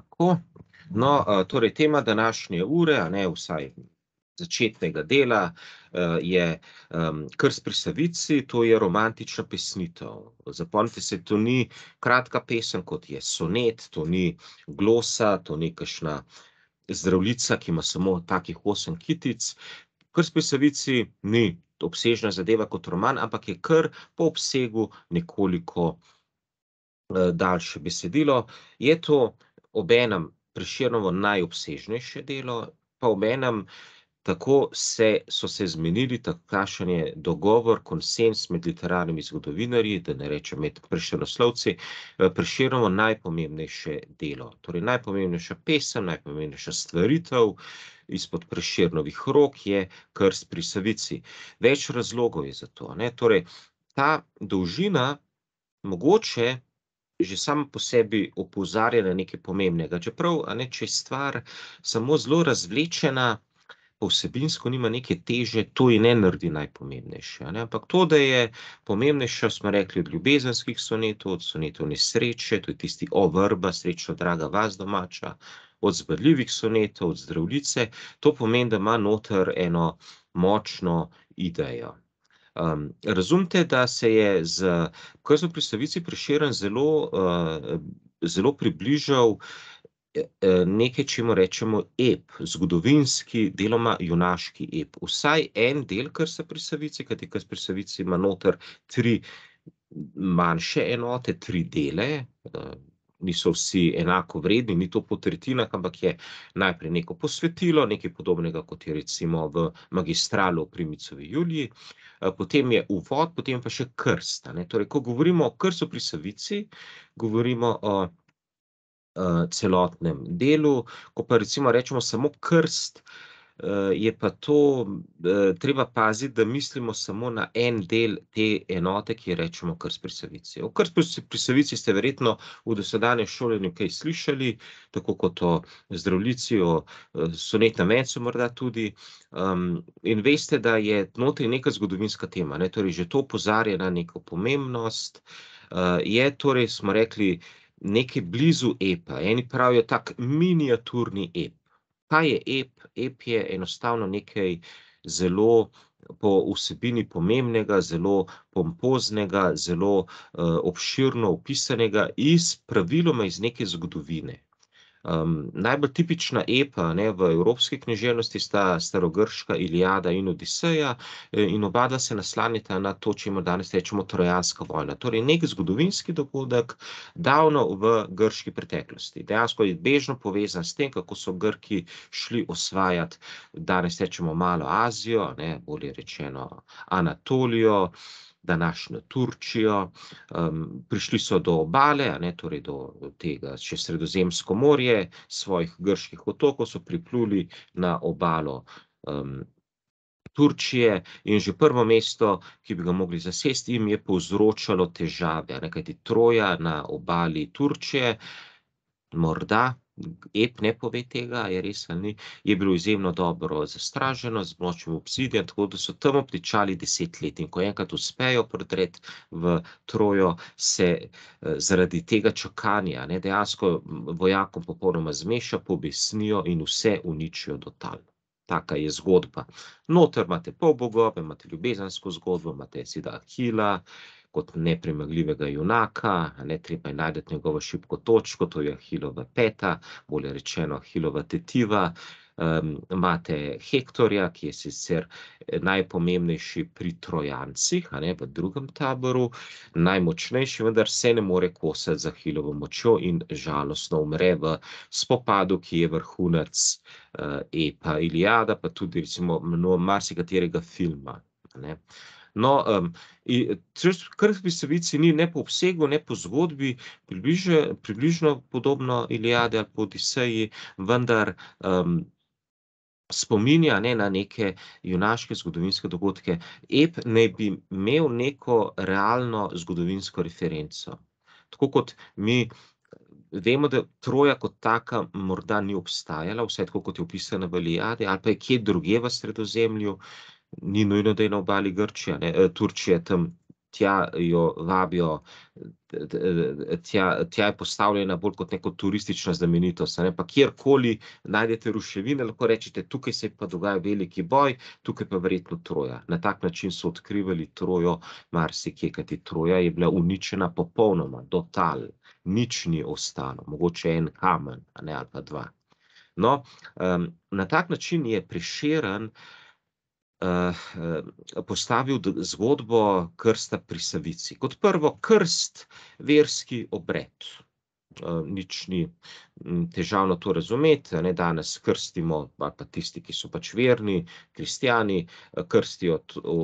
tako. No, eh, torej, tema današnje ure, a ne vsaj začetnega dela, eh, je Krst pri Savici, to je romantična pesnitev. Zapomnite se, to ni kratka pesem, kot je sonet, to ni glosa, to ni kakšna zdravljica, ki ima samo takih osem kitic. Krst pri Savici ni obsežna zadeva kot roman, ampak je kar po obsegu nekoliko eh, daljše besedilo. Je to nekaj, obenem priširnovo najobsežnejše delo, pa obenem tako se, so se zmenili takšen je dogovor, konsens med literarnimi zgodovinarji, da ne rečem med priširnoslovci, eh, priširnovo najpomembnejše delo. Torej najpomembnejša pesem, najpomembnejša stvaritev, izpod priširnovih rok je krst pri savici. Več razlogov je za to. Torej, ta dolžina mogoče že sam po sebi opozarja na nekaj pomembnega. Čeprav, ne, če je stvar samo zelo razvlečena, posebinsko nima neke teže, to ji ne naredi najpomembnejše. Ne. Ampak to, da je pomembnejše, smo rekli, od ljubezenskih sonetov, od sonetov nesreče, to je tisti o vrba, srečo, draga vas domača, od zbrljivih sonetov, od zdravljice, to pomeni, da ima noter eno močno idejo. Um, razumite, da se je z Kojzo pri Savici priširen zelo, uh, zelo približal e, e, nekaj, če mu rečemo ep, zgodovinski, deloma junaški ep. Vsaj en del krsa pri Savici, kajti krs pri Savici ima noter tri manjše enote, tri dele, uh, niso vsi enako vredni, ni to po tretjinah, ampak je najprej neko posvetilo, nekaj podobnega kot je recimo v magistralu Primicovi Juliji, eh, potem je uvod, potem pa še krst. Torej, ko govorimo o krstu pri savici, govorimo o eh, celotnem delu, ko pa recimo rečemo samo krst, Eh, je pa to, eh, treba paziti, da mislimo samo na en del te enote, ki jo rečemo krst pri savici. O krst pri savici ste verjetno v dosedanjem šolenju kaj slišali, tako kot o zdravljici, o eh, sonetnem mencu morda tudi. Ehm, in veste, da je notri neka zgodovinska tema, torej že to pozarja na neko pomembnost. Je torej, smo rekli, nekaj blizu epa. Eni pravijo tak miniaturni ep kaj je ep? Ep je enostavno nekaj zelo po vsebini pomembnega, zelo pompoznega, zelo uh, obširno opisanega iz praviloma iz neke zgodovine. Um, najbolj tipična epa ne, v evropski književnosti sta starogrška Iliada in Odiseja, eh, in oba dva se naslanjata na to, če imamo danes rečemo Trojanska vojna. Torej, nek zgodovinski dogodek, davno v grški preteklosti. Dejansko je bežno povezan s tem, kako so Grki šli osvajati, danes rečemo Malo Azijo, ne, bolje rečeno Anatolijo današnjo Turčijo, um, prišli so do obale, ne, torej do tega čez Sredozemsko morje, svojih grških otokov, so pripluli na obalo um, Turčije in že prvo mesto, ki bi ga mogli zasesti, jim je povzročalo težave. Nekaj ti troja na obali Turčije, morda ep ne pove tega, je res ali ni, je bilo izjemno dobro zastraženo, z močnim obsidijem, tako da so tam pričali deset let in ko enkrat uspejo portret v trojo, se eh, zaradi tega čakanja, ne, dejansko vojakom popolnoma zmeša, pobesnijo in vse uničijo do tal. Taka je zgodba. Noter imate polbogove, imate ljubezensko zgodbo, imate seveda Ahila, uh, kot nepremagljivega junaka, ne treba je najdeti njegovo šibko točko, to je Hilova peta, bolje rečeno Hilova tetiva. Um, imate Hektorja, ki je sicer najpomembnejši pri Trojancih, a ne v drugem taboru, najmočnejši, vendar se ne more kosati za Hilovo močjo in žalostno umre v spopadu, ki je vrhunec uh, eh, Epa Iliada, pa tudi recimo mnogo marsikaterega filma. Ne. Uh, No, um, in, krv v bisavici ni ne po obsegu, ne po zgodbi, približno, približno podobno Iliade ali po Odiseji, vendar um, spominja ne, na neke junaške zgodovinske dogodke. Ep ne bi imel neko realno zgodovinsko referenco. Tako kot mi vemo, da Troja kot taka morda ni obstajala, vsaj tako kot je opisana v Iliade ali pa je kje druge v sredozemlju ni nujno, da je na obali Grčije, ne, eh, Turčije, tam tja jo vabijo, eh, tja, tja je postavljena bolj kot neko turistično znamenitost. Ne, pa kjerkoli najdete ruševine, lahko rečete, tukaj se pa dogaja veliki boj, tukaj pa verjetno Troja. Na tak način so odkrivali Trojo marsikje, kajti Troja je bila uničena popolnoma, do tal, nič ni ostalo, mogoče en kamen, a ne ali pa dva. No, um, na tak način je priširen uh, Eh, eh, postavil zgodbo krsta pri Savici. Kot prvo, krst, verski obred. Eh, nič ni mm, težavno to razumeti, ne danes krstimo, ali pa tisti, ki so pač verni, kristijani, krstijo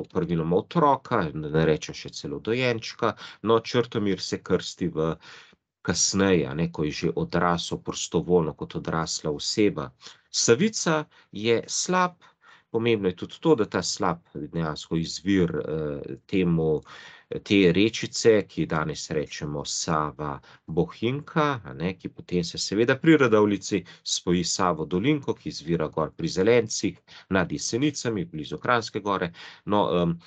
praviloma otroka, ne rečem še celo dojenčka, no črtomir se krsti v kasneje, ne, ko je že odrasel prostovoljno kot odrasla oseba. Savica je slab Pomembno je tudi to, da ta slab dejansko izvir eh, temu, te rečice, ki danes rečemo Sava Bohinka, ne, ki potem se seveda pri Radovlici spoji Savo Dolinko, ki izvira gor pri Zelencih, nad Jesenicami, blizu Kranske gore. No, eh,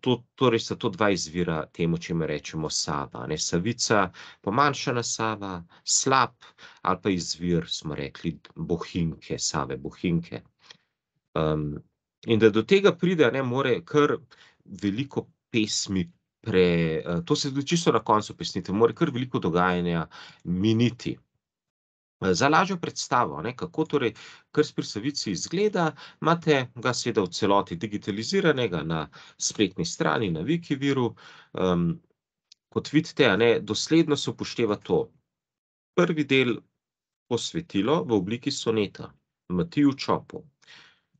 To, torej, sta to dva izvira temu, če me rečemo Sava. Ne? Savica, pomanjšana Sava, slab ali pa izvir, smo rekli, bohinke, Save, bohinke. Um, in da do tega pride, ne more kar veliko pesmi. Pre, eh, to se tudi čisto na koncu pesnitve, mora kar veliko dogajanja miniti. Eh, za lažjo predstavo, ne, kako torej krst pri savici izgleda, imate ga seveda v celoti digitaliziranega na spletni strani, na Wikiviru. Um, kot vidite, ne, dosledno se upošteva to. Prvi del posvetilo v obliki soneta, Matiju Čopov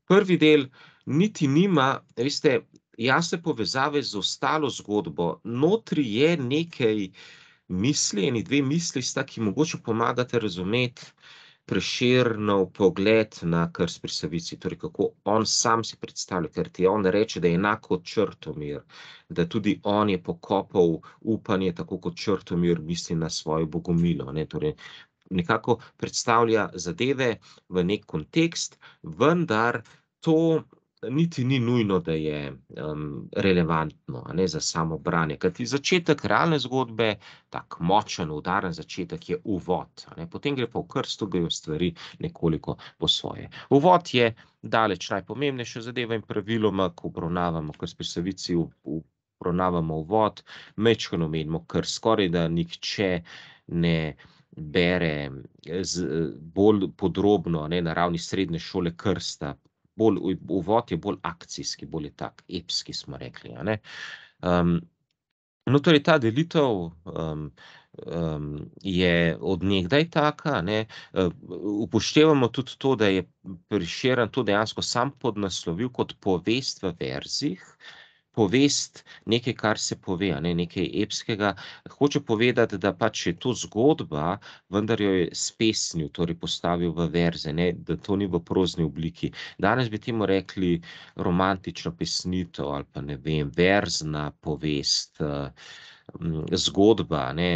prvi del niti nima, veste, jasne povezave z ostalo zgodbo. Notri je nekaj misli, eni dve misli sta, ki mogoče pomagate razumeti preširno pogled na krst pri savici, torej kako on sam si predstavlja, ker ti on reče, da je enako črtomir, da tudi on je pokopal upanje, tako kot črtomir misli na svojo bogomilo, torej nekako predstavlja zadeve v nek kontekst, vendar to niti ni nujno, da je um, relevantno ne, za samo branje. Kajti začetek realne zgodbe, tako močen, udaren začetek, je uvod. Ne, potem gre pa v krstu, grejo stvari nekoliko po svoje. Uvod je daleč najpomembnejša zadeva in praviloma, ko obravnavamo kar spisavici v, v Pronavamo vod, mečko nomenimo, kar skoraj da nikče ne. Um, bere z, bolj podrobno ne, na ravni srednje šole krsta. Bolj, uvod je bolj akcijski, bolj je tak, epski, smo rekli. Um, no, torej ta delitev um, um, je odnegdaj taka. Ne. Upoštevamo tudi to, da je priširjen to dejansko sam podnaslovil kot povest v verzih, povest, nekaj, kar se pove, ne, nekaj epskega. Hoče povedati, da pač je to zgodba, vendar jo je spesnil, torej postavil v verze, ne, da to ni v prozni obliki. Danes bi temu rekli romantično pesnito ali pa ne vem, verzna povest, zgodba, ne,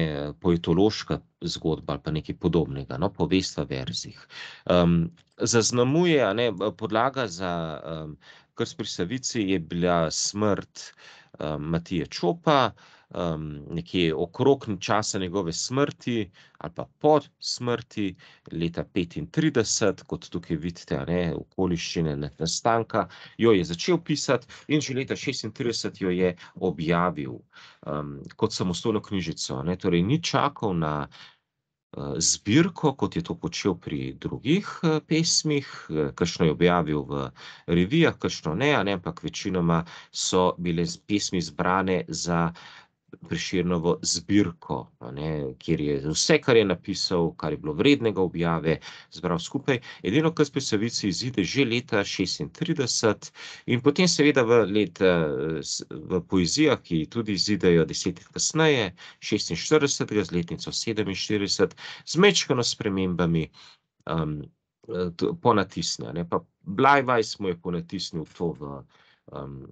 poetološka zgodba ali pa nekaj podobnega, no, povest v verzih. Um, zaznamuje ne, podlaga za um, kar pri Savici je bila smrt um, Matije Čopa, um, nekje okrog časa njegove smrti ali pa po smrti, leta 35, kot tukaj vidite, ne, okoliščine nastanka, jo je začel pisati in že leta 36 jo je objavil um, kot samostojno knjižico. Ne, torej ni čakal na Eh, zbirko, kot je to počel pri drugih eh, pesmih, eh, kakšno je objavil v revijah, kakšno ne, ampak večinoma so bile pesmi zbrane za uh, priširnovo zbirko, ne, kjer je vse, kar je napisal, kar je bilo vrednega objave, zbral skupaj. Edino, kar se pri Savici izide, že leta 36 in potem seveda v, let, v poezijah, ki tudi izidejo deset let kasneje, 46. z letnico 47, z mečkano spremembami, um, eh, ponatisne. Blajvajs mu je ponatisnil to v um,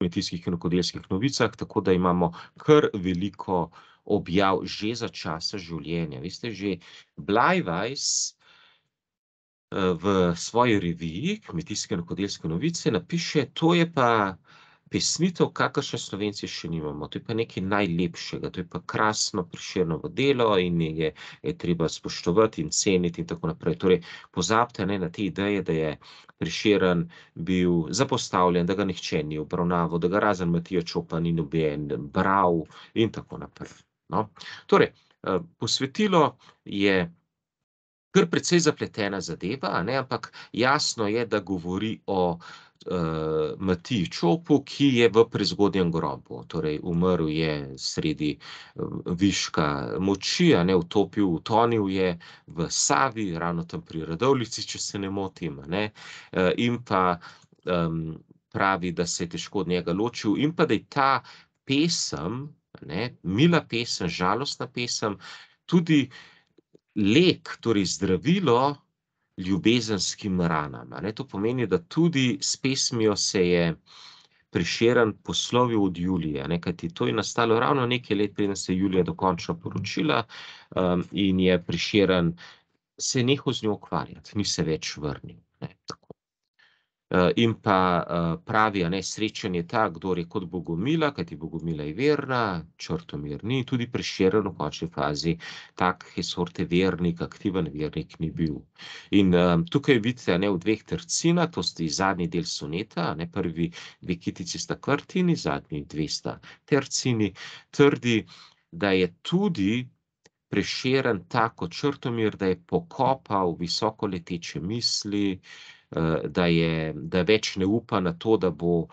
kmetijskih in okoljskih novicah, tako da imamo kar veliko objav že za časa življenja. Veste, že Blajvajs eh, v svoji reviji kmetijske in okoljske novice napiše, to je pa uh, pesnitev, kakršne slovenci še nimamo. To je pa nekaj najlepšega, to je pa krasno priširno v delo in je, je treba spoštovati in ceniti in tako naprej. Torej, pozabite ne, na te ideje, da je priširen bil zapostavljen, da ga nihče ni obravnaval, da ga razen Matija Čopa ni noben bral in tako naprej. No. Torej, eh, posvetilo je kar precej zapletena zadeva, ne, ampak jasno je, da govori o uh, eh, Matiju Čopu, ki je v prezgodnjem grobu, torej umrl je sredi eh, viška moči, ne utopil, utonil je v Savi, ravno tam pri Radovlici, če se ne motim. Ne? Uh, in pa um, pravi, da se je težko od njega ločil, in pa da je ta pesem, ne, mila pesem, žalostna pesem, tudi lek, torej zdravilo ljubezenskim ranam. To pomeni, da tudi s pesmijo se je priširen poslovil od Julije, ne? kajti to je nastalo ravno nekaj let, preden se je Julija dokončno poročila um, in je priširen, se je nehal z njo ukvarjati, ni se več vrnil. Eh, in pa eh, pravi, ne, srečen je ta, kdo je kot Bogomila, kajti Bogomila je verna, črtomir ni, tudi preširen v končni fazi, tak je sorte vernik, aktiven vernik ni bil. In um, tukaj vidite, ne, v dveh trcina, to sta zadnji del soneta, ne, prvi dve kitici sta kvartini, zadnji dve sta tercini, trdi, da je tudi preširen tako črtomir, da je pokopal visoko leteče misli, uh, Eh, da, je, da več ne upa na to, da bo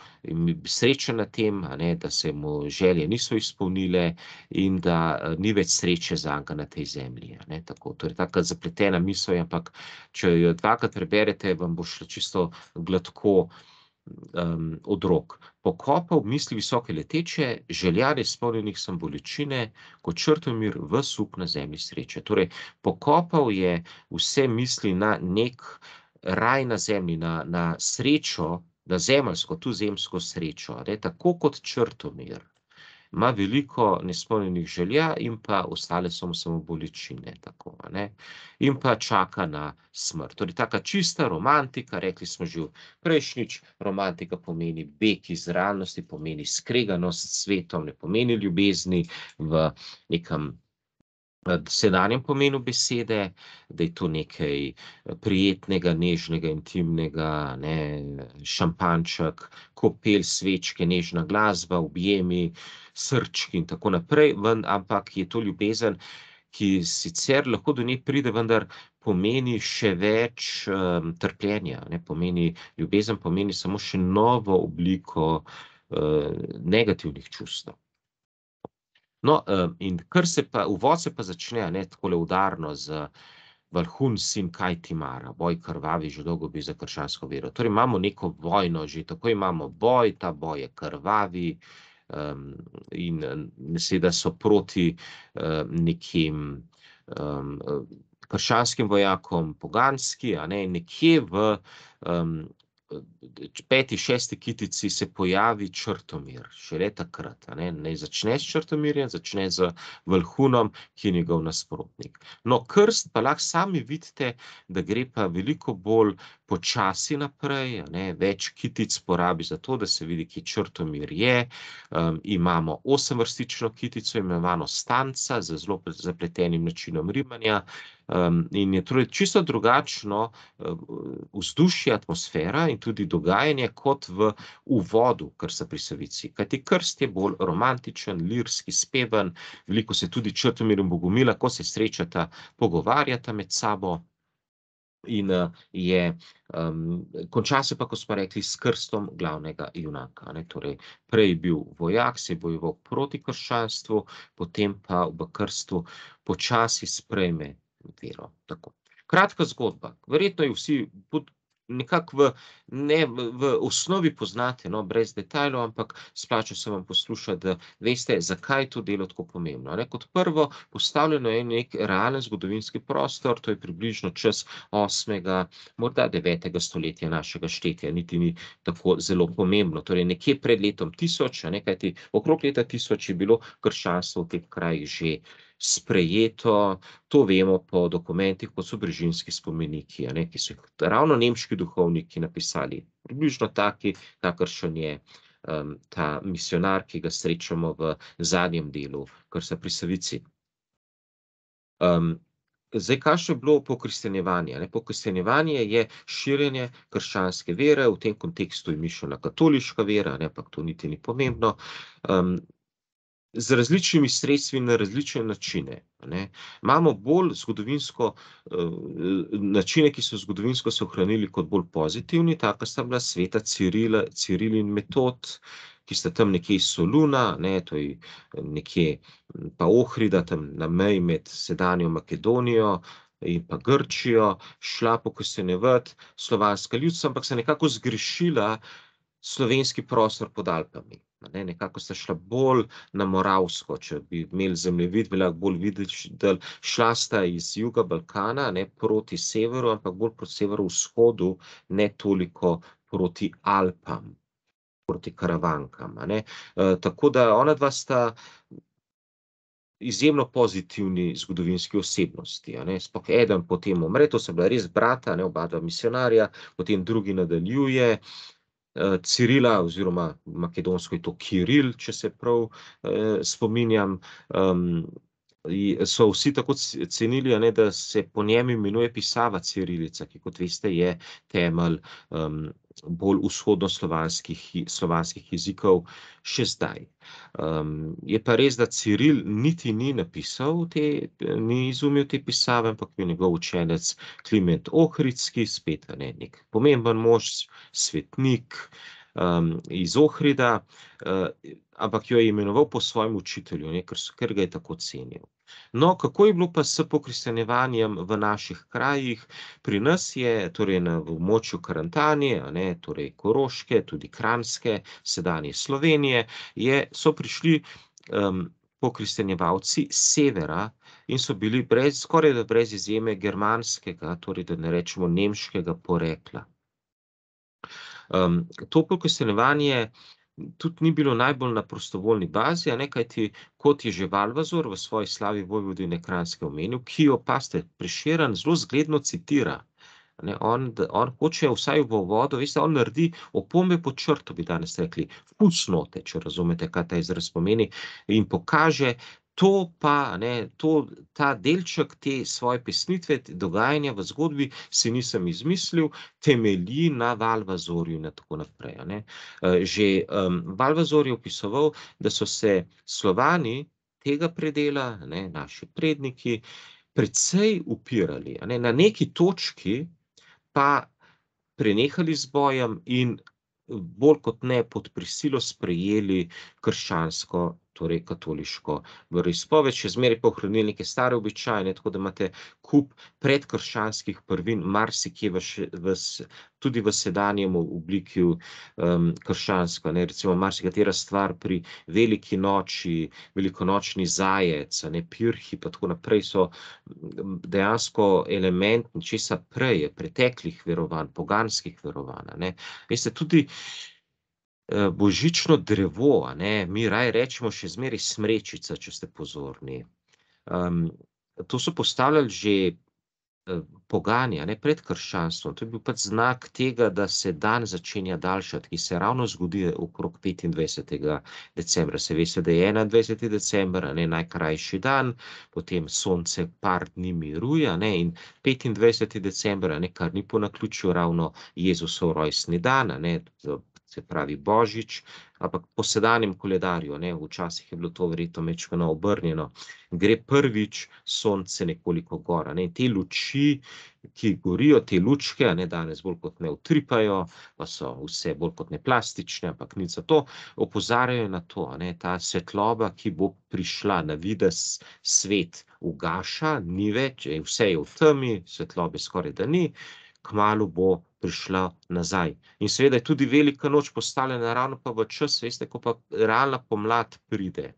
srečen na tem, ne, da se mu želje niso izpolnile in da eh, ni več sreče za njega na tej zemlji. Ne, tako, torej, tako zapletena misel je, ampak če jo dvakrat preberete, vam bo šlo čisto gladko. Um, od rok, pokopal misli visoke leteče, željane spolnjenih sem bolečine, kot črto mir v sup na zemlji sreče. Torej, pokopal je vse misli na nek način, raj na zemlji, na, na srečo, na zemljsko, tu zemljsko srečo, ne, tako kot črtomir. Ma veliko nespolnjenih želja, in pa ostale so samo bolečine, tako ne, in pa čaka na smrt. Torej, ta čista romantika, rekli smo že prejšnjič, romantika pomeni beg iz realnosti, pomeni skreganost s svetom, ne pomeni ljubezni v nekem sedanjem pomenu besede, da je to nekaj eh, prijetnega, nežnega, intimnega, ne, šampanček, kopel, svečke, nežna glasba, objemi, srčki in tako naprej, ven, ampak je to ljubezen, ki sicer lahko do nje pride, vendar pomeni še več um, trpljenja. Ne, pomeni, ljubezen pomeni samo še novo obliko uh, negativnih čustev. No, in kar se pa, uvod se pa začne, ne tako udarno z Valhun sin kaj ti mara, boj krvavi, že dolgo bi za krščansko vero. Torej imamo neko vojno, že tako imamo boj, ta boj je krvavi um, in seveda so proti um, nekim um, krščanskim vojakom poganski, a ne, nekje v um, peti, šesti kitici se pojavi črtomir, šele takrat. Ne? ne začne s črtomirjem, začne z vrhunom, ki je njegov nasprotnik. No, krst pa lahko sami vidite, da gre pa veliko bolj počasi naprej, ne? več kitic porabi za to, da se vidi, ki črtomir je. Um, imamo osemvrstično kitico, imenovano stanca, z zelo zapletenim načinom rimanja. Uh, In je torej čisto drugačno eh, vzdušje, atmosfera in tudi dogajanje kot v uvodu krsa pri savici. Kaj ti krst je bolj romantičen, lirski, speven, veliko se tudi črtomir in bogomila, ko se srečata, pogovarjata med sabo. In eh, je, um, konča se pa, ko smo rekli, s krstom glavnega junaka. Ne? Torej, prej je bil vojak, se je bojeval proti krščanstvu, potem pa v krstu počasi sprejme vero. Tako. Kratka zgodba. Verjetno jo vsi nekako v, ne, v, v osnovi poznate, no, brez detajlov, ampak splača se vam poslušati, da veste, zakaj je to delo tako pomembno. Ne, kot prvo, postavljeno je nek realen zgodovinski prostor, to je približno čas 8. morda 9. stoletja našega štetja, niti ni tako zelo pomembno. Torej, nekje pred letom tisoč, nekaj ti okrog leta tisoč je bilo krščanstvo v teh krajih že uh, sprejeto, to vemo po dokumentih, kot so brežinski spomeniki, ne, ki so jih ravno nemški duhovniki napisali, približno taki, kakršen je um, ta misionar, ki ga srečamo v zadnjem delu, kar se pri Savici. Um, Zdaj, kaj še je bilo pokristjanjevanje? Pokristjanjevanje je širjenje krščanske vere, v tem kontekstu je mišljena katoliška vera, ne, pa to niti ni pomembno. Um, z različnimi sredstvi na različne načine. Ne. Imamo bolj zgodovinsko uh, načine, ki so zgodovinsko se ohranili kot bolj pozitivni, tako sta bila sveta Cirila, Ciril in metod, ki sta tam nekje iz Soluna, ne, to je eh, nekje hm, pa Ohrida, tam na meji med sedanjo Makedonijo, in pa Grčijo, šla po Kosenevet, slovanska ljudstva, ampak se nekako zgrešila slovenski prostor pod Alpami. Ne, nekako sta šla bolj na moravsko, če bi imeli zemljevid, bi lahko bolj videli, šla sta iz juga Balkana ne, proti severu, ampak bolj proti severovzhodu, ne toliko proti Alpam, proti karavankam. E, tako da ona dva sta izjemno pozitivni zgodovinski osebnosti. Spok eden potem umre, to so bila res brata, ne, oba dva misionarja, potem drugi nadaljuje uh, Cirila, oziroma makedonsko je to Kiril, če se prav uh, spominjam. Um, So vsi tako cenili, ne, da se po njem imenuje pisava Cirilica, ki, kot veste, je temelj um, bolj vzhodnoslovanskih slovanskih jezikov še zdaj. Um, je pa res, da Ciril niti ni napisal, te, ni izumil te pisave, ampak je njegov učenec Kliment Ohridski, spet ne, nek pomemben mož, svetnik, um, iz Ohrida, uh, ampak jo je imenoval po svojem učitelju, ne, ker, ker ga je tako cenil. No, kako je bilo pa s pokristjanjevanjem v naših krajih? Pri nas je, torej na območju Karantanije, ne, torej Koroške, tudi Kranske, sedanje Slovenije, je, so prišli um, pokristjanjevalci severa in so bili brez, skoraj da brez izjeme germanskega, torej da ne rečemo nemškega porekla. Uh, Um, to pokojstvenovanje tudi ni bilo najbolj na prostovoljni bazi, kaj ti kot je že Valvazor v svoji slavi Vojvodine Kranske omenil, ki jo paste preširen zelo zgledno citira. Ne, on, on hoče vsaj v vodo, veste, on naredi opombe po črto, bi danes rekli, vkusnote, če razumete, kaj ta izraz pomeni, in pokaže, To pa, ne, to, ta delček te svoje pesnitve, te dogajanja v zgodbi, si nisem izmislil, temelji na Valvazorju in tako naprej. Ne. Eh, že um, Valvazor je opisoval, da so se slovani tega predela, ne, naši predniki, precej upirali. Ne. Na neki točki pa prenehali z bojem in bolj kot ne pod prisilo sprejeli krščansko torej katoliško veroizpoved, še zmeraj pa ohranili neke stare običajne, tako da imate kup predkrščanskih prvin, marsikje tudi v sedanjem obliki um, ehm, krščanska, ne, recimo marsikatera stvar pri veliki noči, velikonočni zajec, ne, pirhi, pa tako naprej so dejansko element česa preje, preteklih verovanj, poganskih verovanj. Veste, tudi Eh, božično drevo, ne, mi raj rečemo še zmeraj smrečica, če ste pozorni. Um, to so postavljali že eh, poganja, ne pred krščanstvom. To je bil pač znak tega, da se dan začenja daljšati, ki se ravno zgodi okrog 25. decembra. Se veste, da je 21. decembra ne, najkrajši dan, potem sonce par dni miruje ne, in 25. decembra, ne, kar ni po naključju ravno Jezusov rojstni dan, ne, se pravi Božič, ampak po sedanjem koledarju, ne, včasih je bilo to verjetno mečkano obrnjeno, gre prvič sonce nekoliko gora. Ne, in te luči, ki gorijo, te lučke, ne, danes bolj kot ne utripajo, pa so vse bolj kot ne plastične, ampak ni za to, opozarjajo na to, ne, ta svetloba, ki bo prišla na vides svet, ugaša, ni več, e, vse je v temi, svetlobe skoraj da ni, kmalo bo prišla nazaj. In seveda je tudi velika noč postala naravno pa v čas, veste, ko pa realna pomlad pride.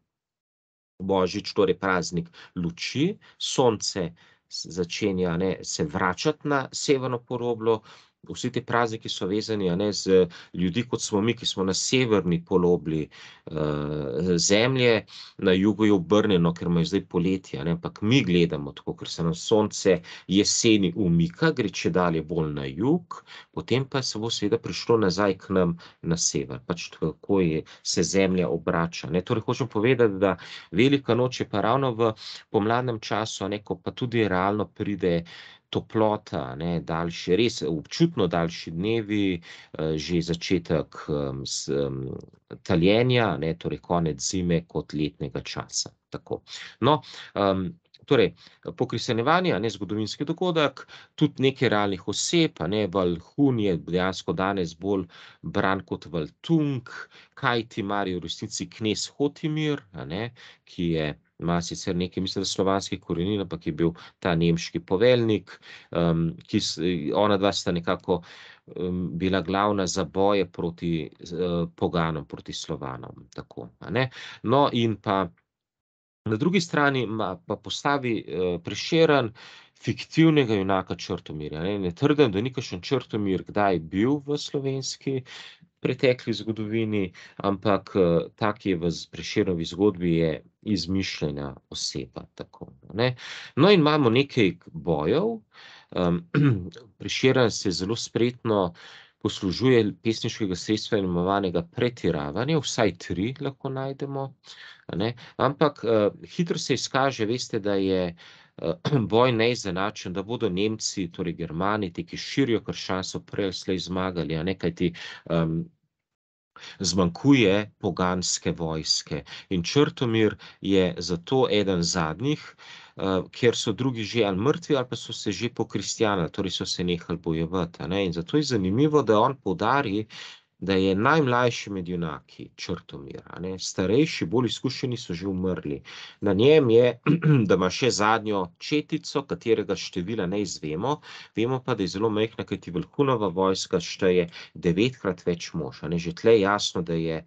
Božič, torej praznik luči, sonce začenja ne, se vračati na severno poroblo, uh, vsi ti prazniki so vezani ne, z ljudmi, kot smo mi, ki smo na severni polobli eh, zemlje, na jugu je obrnjeno, ker imamo zdaj poletje, ne, ampak mi gledamo tako, ker se nam sonce jeseni umika, gre če dalje bolj na jug, potem pa se bo seveda prišlo nazaj k nam na sever, pač tako je, se zemlja obrača. Ne. Torej, hočem povedati, da velika noč je pa ravno v pomladnem času, ne, ko pa tudi realno pride toplota, ne, daljši, res občutno daljši dnevi, eh, že začetek taljenja, ne, torej konec zime kot letnega časa. Tako. No, um, torej, pokrisenevanje, ne zgodovinski dogodek, tudi nekaj realnih oseb, ne Valhun je dejansko danes bolj bran kot Valtung, kaj ti mari v resnici knes Hotimir, ne, ki je ima sicer nekaj, mislim, slovanskih korenin, ampak je bil ta nemški poveljnik, um, ki ona dva sta nekako um, bila glavna za boje proti uh, poganom, proti slovanom. Tako, no, in pa na drugi strani ma, pa postavi uh, eh, priširen. Fiktivnega junaka Črtomirja. Ne, ne trdim, da ni kašen Črtomir kdaj bil v slovenski pretekli zgodovini, ampak eh, tak je v preširovi zgodbi je izmišljena oseba. Tako, ne? No in imamo nekaj bojov, um, preširan se zelo spretno poslužuje pesniškega sredstva imenovanega pretiravanje, vsaj tri lahko najdemo, ne? ampak uh, hitro se izkaže, veste, da je uh, boj eh, neizenačen, da bodo Nemci, torej Germani, ti, ki širijo krščanstvo, prej ali slej zmagali, a ne kaj ti. Um, Zmanjkuje poganske vojske. In Črtomir je zato eden zadnjih, eh, ker so drugi že ali mrtvi, ali pa so se že pokristijani, torej so se nehali bojevati. In zato je zanimivo, da on poudari, da je najmlajši med junaki črtomir, starejši, bolj izkušeni so že umrli. Na njem je, da ima še zadnjo četico, katerega števila ne izvemo, vemo pa, da je zelo mehna, kaj ti vlhunova vojska šteje devetkrat več mož. Že tle je jasno, da je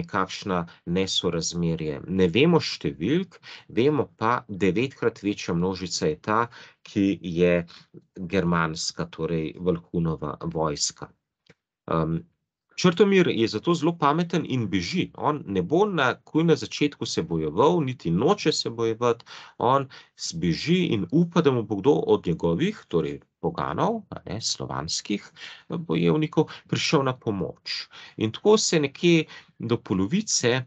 nekakšna nesorazmerje. Ne vemo številk, vemo pa devetkrat večja množica je ta, ki je germanska, torej vlhunova vojska. Vlhunova ehm, vojska. Črtomir je zato zelo pameten in beži. On ne bo na, na začetku se bojeval, niti noče se bojevati, on zbeži in upa, da mu bo kdo od njegovih, torej poganov, ne, slovanskih bojevnikov, prišel na pomoč. In tako se nekje do polovice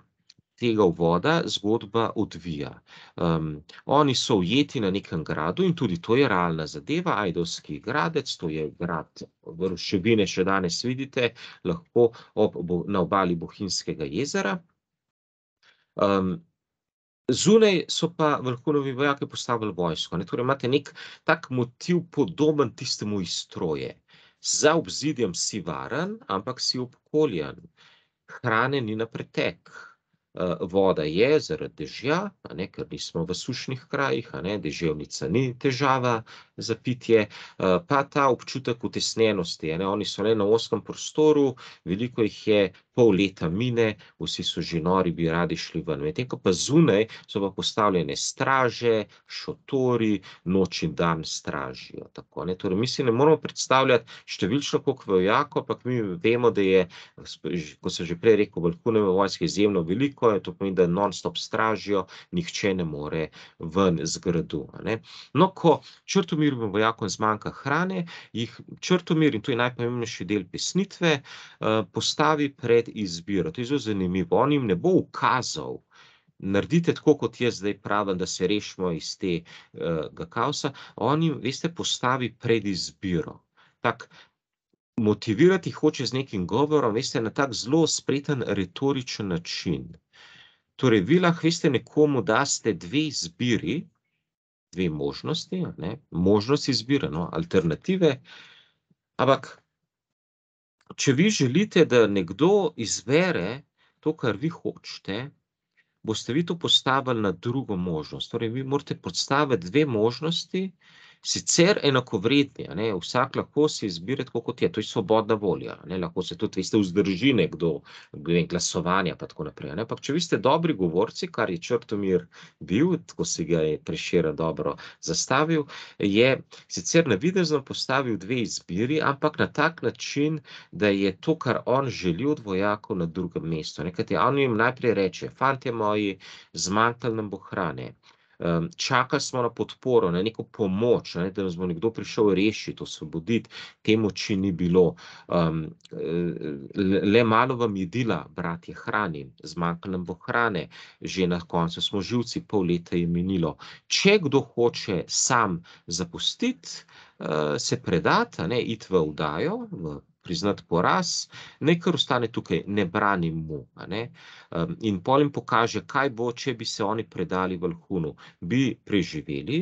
tega uvoda zgodba odvija. Um, oni so ujeti na nekem gradu in tudi to je realna zadeva, Ajdovski gradec, to je grad vrševine, še danes vidite, lahko ob, bo, na obali Bohinskega jezera. Um, Zunaj so pa vrhunovi vojake postavili vojsko, ne? torej imate nek tak motiv podoben tistemu iz troje. Za obzidjem si varen, ampak si obkoljen. Hrane ni na pretek, Eh, voda je zaradi dežja, ne, ker nismo v sušnih krajih, ne, deževnica ni težava za pitje, eh, pa ta občutek utesnenosti. Ne, oni so le na oskem prostoru, veliko jih je pol leta mine, vsi so že nori, bi radi šli ven. Medtem ko pa zunaj so pa postavljene straže, šotori, noč in dan stražijo. Tako, ne? Torej, mi si ne moramo predstavljati številčno kot vojako, ampak mi vemo, da je, kot sem že prej rekel, vrhunem vojske izjemno veliko, je to pomeni, da non-stop stražijo, nihče ne more ven z gradu. Ne? No, ko črtomir v vojakom zmanjka hrane, jih črtomir, in to je najpomembnejši del pesnitve, eh, postavi pred pred izbiro. To je zelo zanimivo. On jim ne bo ukazal, naredite tako, kot jaz zdaj pravim, da se rešimo iz tega uh, eh, kaosa. On jim, veste, postavi pred izbiro. Tak, motivirati hoče z nekim govorom, veste, na tak zelo spreten retoričen način. Torej, vi lahko, veste, nekomu daste dve izbiri, dve možnosti, ne? možnost izbire, no? alternative, ampak če vi želite, da nekdo izvere to, kar vi hočete, boste vi to postavili na drugo možnost. Torej, vi morate postaviti dve možnosti, uh, sicer enakovredni, ne, vsak lahko si izbira tako, kot je. To je svobodna volja. Ne, lahko se tudi, veste, vzdrži nekdo, ne, glasovanja in tako naprej. Ampak, če vi ste dobri govorci, kar je Črtomir bil, ko si ga je preširjen dobro zastavil, je sicer na videz postavil dve izbiri, ampak na tak način, da je to, kar on želi od vojakov, na drugem mestu. Nekaj te on jim najprej reče, fanti moji, zmanjkalo nam bo hrane um, čaka smo na podporo, na ne, neko pomoč, ne, da nas bo nekdo prišel rešiti, osvoboditi, te moči ni bilo. Um, le, e, le malo vam je dila, bratje, hrani, zmanjkalo nam bo hrane, že na koncu smo živci, pol leta je minilo. Če kdo hoče sam zapustiti, uh, eh, se predati, ne iti v oddajo, v priznati poraz, ne kar ostane tukaj, ne branim mu. Ne? Um, in polim pokaže, kaj bo, če bi se oni predali vrhunu, bi preživeli,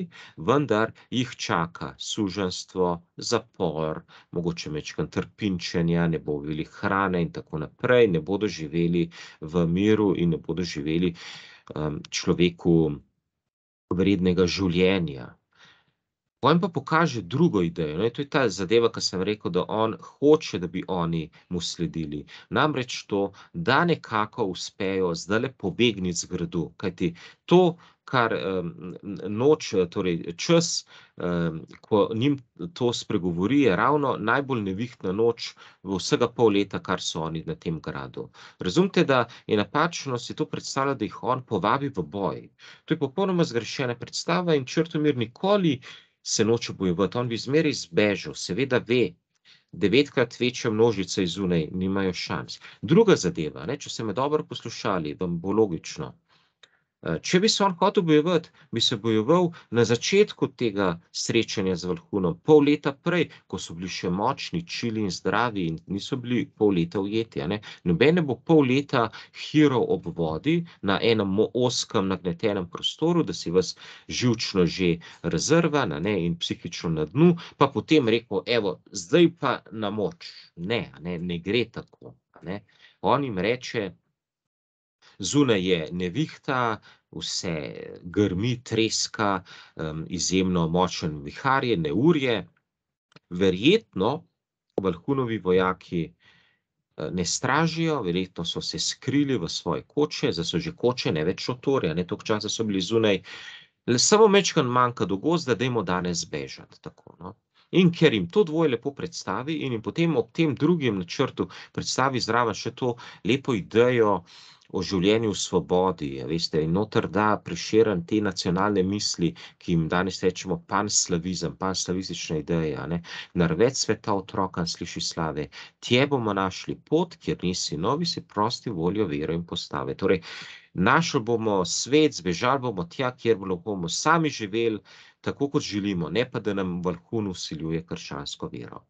vendar jih čaka suženstvo, zapor, mogoče mečkan trpinčenja, ne bo bili hrane in tako naprej, ne bodo živeli v miru in ne bodo živeli um, človeku vrednega življenja. On pa pokaže drugo idejo, ne? to je ta zadeva, ki sem rekel, da on hoče, da bi oni mu sledili. Namreč to, da nekako uspejo zdaj le pobegniti z gradu, kajti to, kar um, noč, torej čas, um, ko njim to spregovori, je ravno najbolj nevihna noč v vsega pol leta, kar so oni na tem gradu. Razumite, da je napačno si to predstavljati, da jih on povabi v boj. To je popolnoma zgrešena predstava in črtomir nikoli se noče bojevati. On bi zmeraj zbežal, seveda ve, devetkrat večja množica izune, nimajo šans. Druga zadeva, ne, če se me dobro poslušali, vam bo logično. Eh, če bi se on hotel bojevati, bi se bojeval na začetku tega srečanja z vrhunom, pol leta prej, ko so bili še močni, čili in zdravi in niso bili pol leta ujeti. Noben ne bo pol leta hiral ob vodi na enem oskem nagnetenem prostoru, da si vas živčno že razrvan ne, in psihično na dnu, pa potem rekel, evo, zdaj pa na moč. Ne, ne, ne gre tako. Ne. On jim reče, Zunaj je nevihta, vse grmi, treska, izjemno močen vihar je, neurje. Verjetno vrhunovi vojaki eh, ne stražijo, verjetno so se skrili v svoje koče, zdaj so že koče, ne več otorja, ne toliko časa so bili zunaj. Samo mečkan manjka do gozda, dajmo danes bežati. Tako, no. In ker jim to dvoje lepo predstavi in jim potem ob tem drugem načrtu predstavi zraven še to lepo idejo o življenju v svobodi, ja, veste, in noter da preširan te nacionalne misli, ki jim danes rečemo panslavizem, panslavistična ideja, ne, narved sveta otrokan sliši slave, tje bomo našli pot, kjer nisi novi, si prosti voljo, vero in postave. Torej, našli bomo svet, zbežali bomo tja, kjer bomo sami živeli, tako kot želimo, ne pa da nam vrhun usiljuje krščansko vero.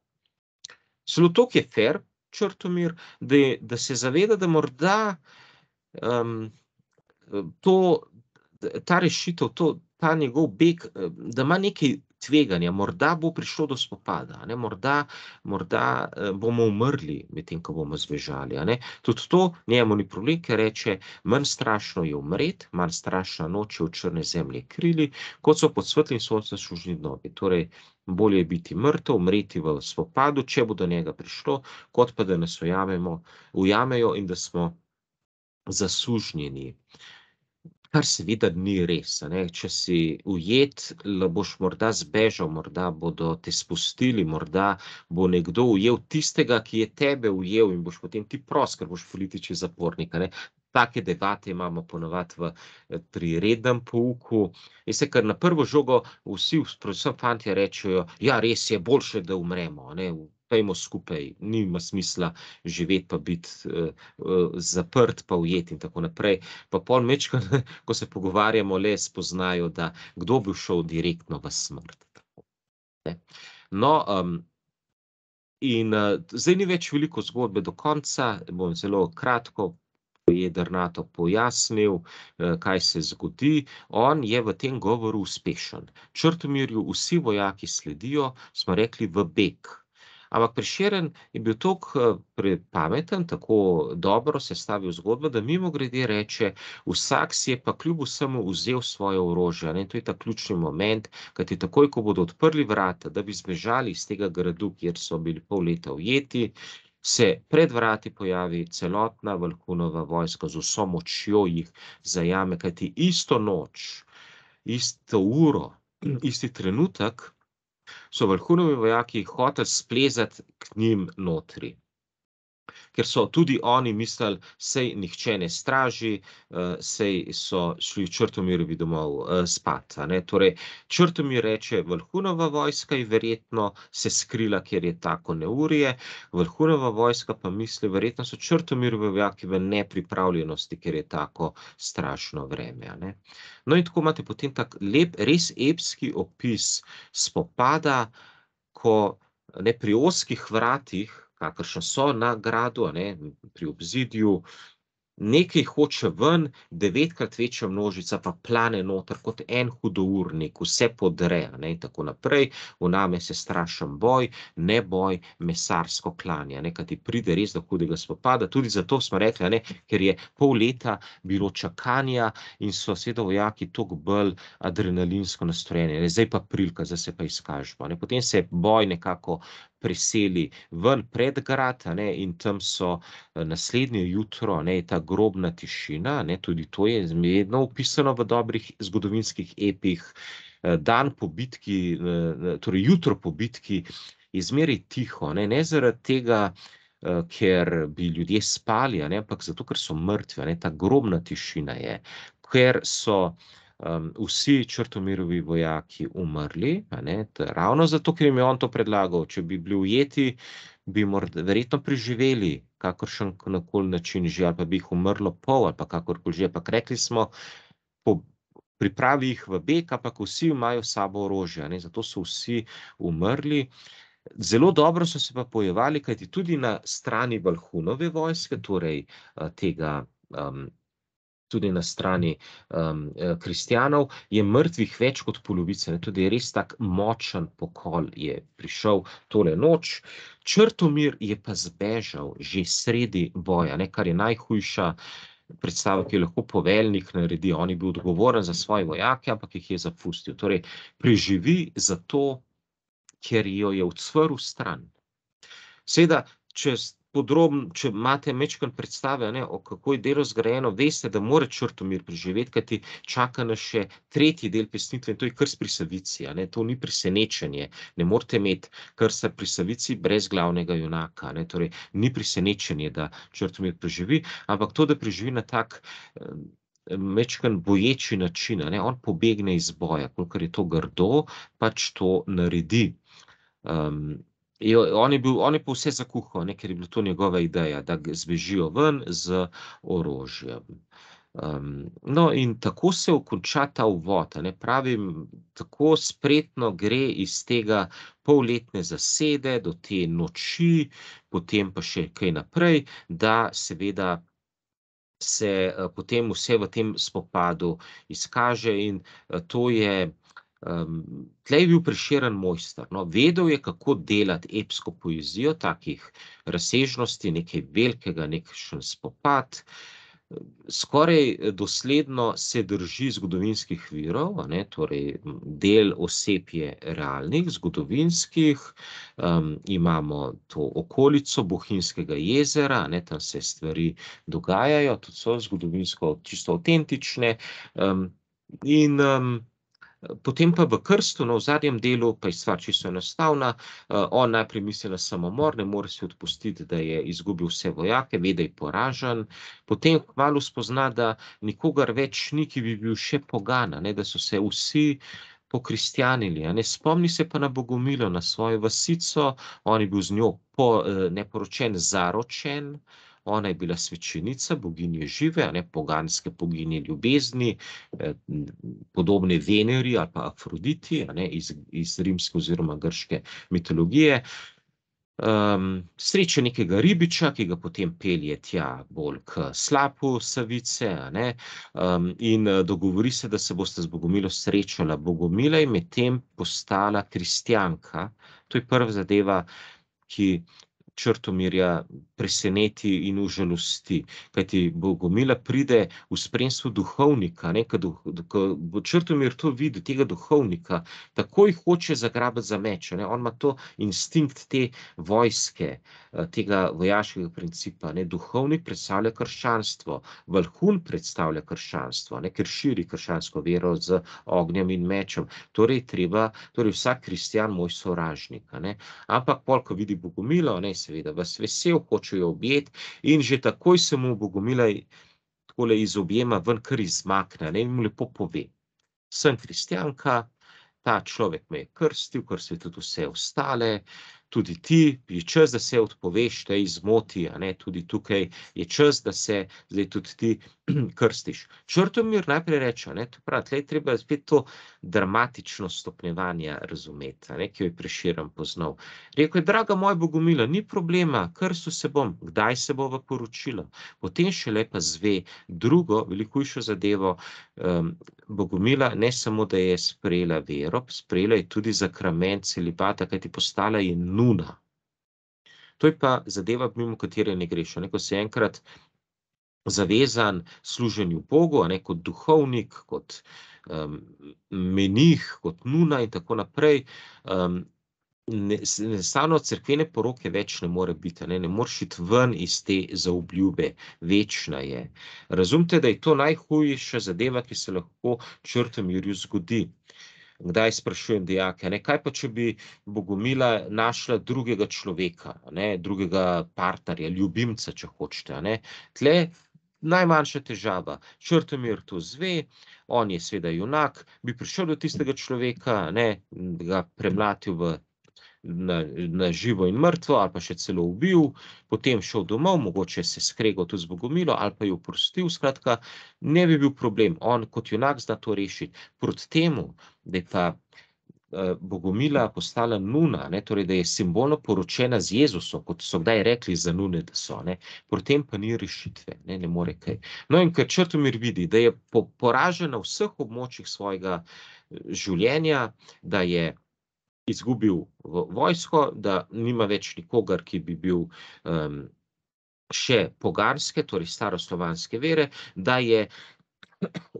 Slotok je fer, črtomir, da, je, da se zaveda, da morda um, to, ta rešitev, to, ta njegov beg, da ima nekaj tveganja, morda bo prišlo do spopada, morda, morda eh, bomo umrli, medtem ko bomo zvežali. Tudi to njemu ni problem, ker reče: Manj strašno je umret, manj strašna noč je v črne zemlje krili, kot so pod svetlim solcem služni dnovi. Torej, bolje je biti mrtev, umreti v spopadu, če bo do njega prišlo, kot pa da nas ujamemo, ujamejo in da smo zaslužnjeni. Uh, Kar seveda ni res. Če si ujet, boš morda zbežal, morda bodo te spustili, morda bo nekdo ujel tistega, ki je tebe ujel in boš potem ti prost, ker boš politični zapornik. Take debate imamo ponovat v priredem eh, pouku. In se kar na prvo žogo vsi, predvsem fantje, rečejo, ja, res je boljše, da umremo pejmo skupaj, nima smisla živeti, pa biti eh, eh, zaprt, pa ujet in tako naprej. Pa pol mečka, ko se pogovarjamo, le spoznajo, da kdo bi šel direktno v smrt. No, in eh, zdaj ni več veliko zgodbe do konca, bom zelo kratko je Drnato pojasnil, kaj se zgodi. On je v tem govoru uspešen. Črtomirju vsi vojaki sledijo, smo rekli, v bek. Ampak priširjen je bil tako eh, pameten, tako dobro se stavil zgodba, da mimo grede reče: Vsak si je pa kljub vsemu vzel svoje orožje. In to je ta ključni moment, kajti takoj, ko bodo odprli vrata, da bi zbežali iz tega gradu, kjer so bili pol leta ujeti. Se pred vrati pojavi celotna vrhunova vojska z vso močjo, jih zajame, kajti isto noč, isto uro, isti trenutek so vrhunovi vojaki hoteli splezati k njim notri. Ker so tudi oni mislili, sej nihče ne straži, eh, sej so šli črtomir bi domov eh, spat. Torej, črtomir reče, vrhunova vojska je verjetno se skrila, ker je tako neurje, vrhunova vojska pa misli, verjetno so črtomir vojaki v nepripravljenosti, ker je tako strašno vreme. No in tako imate potem tak lep, res epski opis spopada, ko pri oskih vratih, kakršne so na gradu, ne, pri obzidju, nekaj hoče ven, devetkrat večja množica pa plane noter kot en hudournik, vse podre ne, in tako naprej, vname se strašen boj, ne boj, mesarsko klanje, ne, kaj ti pride res do hudega spopada, tudi zato smo rekli, ne, ker je pol leta bilo čakanja in so seveda vojaki toliko bolj adrenalinsko nastrojeni, ne, zdaj pa prilka, zdaj se pa izkažemo, ne, potem se boj nekako uh, preseli ven predgrad ne, in tam so eh, naslednje jutro, ne, ta grobna tišina, ne, tudi to je zmedno upisano v dobrih zgodovinskih epih, eh, dan po bitki, eh, torej jutro po bitki, je zmeraj tiho, ne, ne zaradi tega, ker bi ljudje spali, ne, ampak zato, ker so mrtvi, ne, ta grobna tišina je, ker so uh, um, vsi črtomirovi vojaki umrli, ravno zato, ker jim je on to predlagal. Če bi bili ujeti, bi morda, verjetno preživeli kakršen koli način že, ali pa bi jih umrlo pol ali kakorkoli že. Pa rekli smo, po, pripravi jih v beg, ampak vsi imajo sabo orožje, ne? zato so vsi umrli. Zelo dobro so se pa pojevali, kajti tudi na strani Balhunove vojske, torej eh, tega um, tudi na strani um, eh, kristijanov, je mrtvih več kot polovica. Ne, tudi res tako močen pokol je prišel tole noč. Črtomir je pa zbežal že sredi boja, ne, kar je najhujša. Predstavljam, ki je lahko poveljnik naredil, on je bil odgovoren za svoje vojake, ampak jih je zapustil. Torej, preživi zato, ker jo je odsvrl stran. Seveda, če podrobno, če imate večkrat predstavljanje, kako je delo zgrajeno, veste, da mora črtomir preživeti, kajti čaka nas še tretji del pesnitve in to je krst pri savici, ne, to ni presenečenje. Ne morete imeti krsta pri savici brez glavnega junaka, ne, torej ni presenečenje, da črtomir preživi, ampak to, da preživi na tak eh, mečkan boječi način, ne, on pobegne iz boja, kolikor je to grdo, pač to naredi. Um, On je, bil, on je pa vse zakuhal, ne, ker je bila to njegova ideja, da zbežijo ven z orožjem. Um, no, in tako se okonča ta uvod. Ne, pravim, tako spretno gre iz tega polletne zasede do te noči, potem pa še kaj naprej, da seveda se uh, potem vse v tem spopadu izkaže, in uh, to je. Um, tlej je bil preširen mojster. No, vedel je, kako delati epsko poezijo, takih razsežnosti, nekaj velikega, nekšen spopad. Skoraj eh, dosledno se drži zgodovinskih virov, ne, torej del oseb je realnih, zgodovinskih, um, imamo to okolico Bohinjskega jezera, ne, tam se stvari dogajajo, tudi so zgodovinsko čisto avtentične. Um, in um, Potem pa v krstu, na zadnjem delu, pa je stvar čisto enostavna. Eh, on najprej misli na samomor, ne more se odpustiti, da je izgubil vse vojake, ve, da je poražen. Potem kmalo spozna, da nikogar več ni, ki bi bil še pogana, ne, da so se vsi. Pokristijanili, ne spomni se pa na Bogomilo, na svojo vasico, on je bil z njo po, eh, neporočen, zaročen. Uh, Ona je bila svečenica, boginja žive, ne, poganske boginje ljubezni, eh, podobne Veneri ali pa Afroditi ne, iz, iz rimske oziroma grške mitologije. Um, sreče nekega ribiča, ki ga potem pelje tja, bolj k slapu, savice, ne, um, in eh, dogovori se, da se boste z Bogomilo srečala. Bogomila je medtem postala kristjanka. To je prva zadeva, ki črtomirja preseneti in užalosti. Kajti Bogomila pride v spremstvu duhovnika, ne, ko bo črtomir to videl, tega duhovnika, takoj hoče zagrabiti za meč. Ne, on ima to instinkt te vojske, eh, tega vojaškega principa. Ne, duhovnik predstavlja krščanstvo, vrhun predstavlja krščanstvo, ne, ker širi krščansko vero z ognjem in mečem. Torej, treba, torej vsak kristjan je moj sovražnik. Ampak, pol, ko vidi Bogomilo, ne, se seveda vas vesel, hočejo objeti in že takoj se mu Bogomila takole iz objema ven kar izmakne ne, in mu lepo pove. Sem kristijanka, ta človek me je krstil, kar se je tudi vse ostale, tudi ti je čas, da se odpoveš, da izmoti, a ne, tudi tukaj je čas, da se zdaj tudi ti odpoveš, krstiš. Črtomir najprej reče, ne, prav, tle, treba je spet to dramatično stopnjevanje razumeti, ne, ki jo je preširen poznal. Rekl je, draga moja bogomila, ni problema, krstu se bom, kdaj se bova poročila. Potem še lepa zve drugo, velikojšo zadevo, um, bogomila ne samo, da je sprejela vero, sprejela je tudi zakrament celibata, kajti postala je nuna. To je pa zadeva, mimo katere ne greš. Ne, ko se enkrat zavezan služenju Bogu, ne, kot duhovnik, kot um, menih, kot nuna in tako naprej. Um, Enostavno crkvene poroke več ne more biti, ne, ne moreš iti ven iz te zaobljube, večna je. Razumete, da je to najhujša zadeva, ki se lahko črtem Jurju zgodi. Kdaj sprašujem dejake, ne, kaj pa če bi Bogomila našla drugega človeka, ne, drugega partnerja, ljubimca, če hočete. Tleh najmanjša težava. Črtomir to zve, on je seveda junak, bi prišel do tistega človeka, ne, ga premlatil v. Na, na živo in mrtvo, ali pa še celo ubil, potem šel domov, mogoče se skregal tudi z Bogomilom, ali pa jo oprostil. Skratka, ne bi bil problem, on kot junak zna to rešiti. Proti temu, da je pa uh, Eh, Bogomila postala nuna, ne, torej da je simbolno poročena z Jezusom, kot so kdaj rekli za nune, da so, ne, potem pa ni rešitve, ne, ne more kaj. No, in ker Črtomir vidi, da je po, poražen na vseh območjih svojega eh, življenja, da je izgubil vojsko, da nima več nikogar, ki bi bil. Um, Še pogarske, torej staroslovanske vere, da je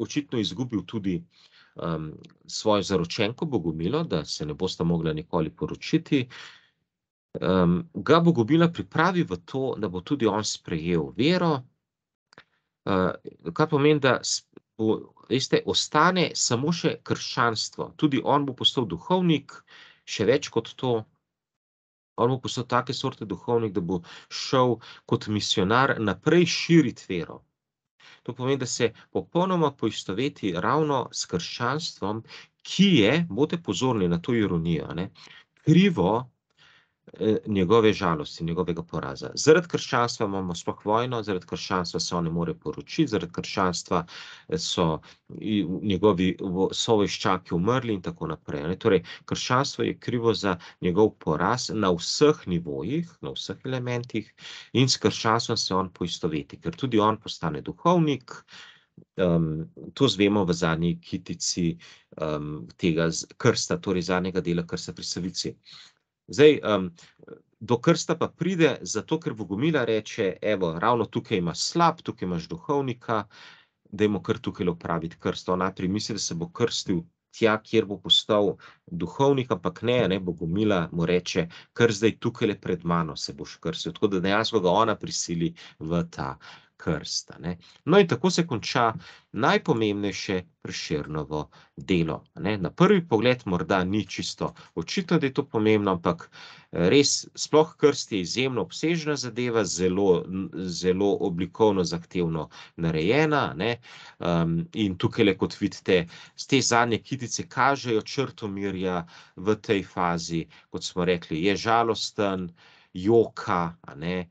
očitno izgubil tudi uh, um, svojo zaročenko Bogomilo, da se ne bosta mogla nikoli poročiti, um, ga Bogomila pripravi v to, da bo tudi on sprejel vero, uh, kar pomeni, da bo, veste, ostane samo še krščanstvo. Tudi on bo postal duhovnik, še več kot to. On bo postal take sorte duhovnik, da bo šel kot misionar naprej širiti vero. To pomeni, da se popolnoma poistoveti ravno s krščanstvom, ki je, bote pozorni na to ironijo, krivo Eh, njegove žalosti, njegovega poraza. Zaradi krščanstva imamo sploh vojno, zaradi krščanstva se on ne more poročiti, zaradi krščanstva eh, so njegovi soveščaki umrli in tako naprej. Torej, krščanstvo je krivo za njegov poraz na vseh nivojih, na vseh elementih in s krščanstvom se on poistoveti, ker tudi on postane duhovnik, Um, to zvemo v zadnji kitici um, tega krsta, torej zadnjega dela krsta pri savici. Zdaj, um, do krsta pa pride, zato ker Bogomila reče: Evo, ravno tukaj imaš slab, tukaj imaš duhovnika, da jim kar tukaj opraviti krst. Ona misli, da se bo krstil tja, kjer bo postal duhovnik, ampak ne, ne Bogomila mu reče: Krst zdaj tukaj pred mano se boš krstil. Tako da dejansko ga ona prisili v ta krsta. Ne. No, in tako se konča najpomembnejše priširnovo delo. Ne. Na prvi pogled, morda ni čisto očitno, da je to pomembno, ampak eh, res, sploh krst je izjemno obsežna zadeva, zelo, zelo oblikovno, zahtevno narejena. Um, in tukaj, le, kot vidite, z te zadnje kitice kažejo črto mirja v tej fazi, kot smo rekli, je žalosten joka, ne,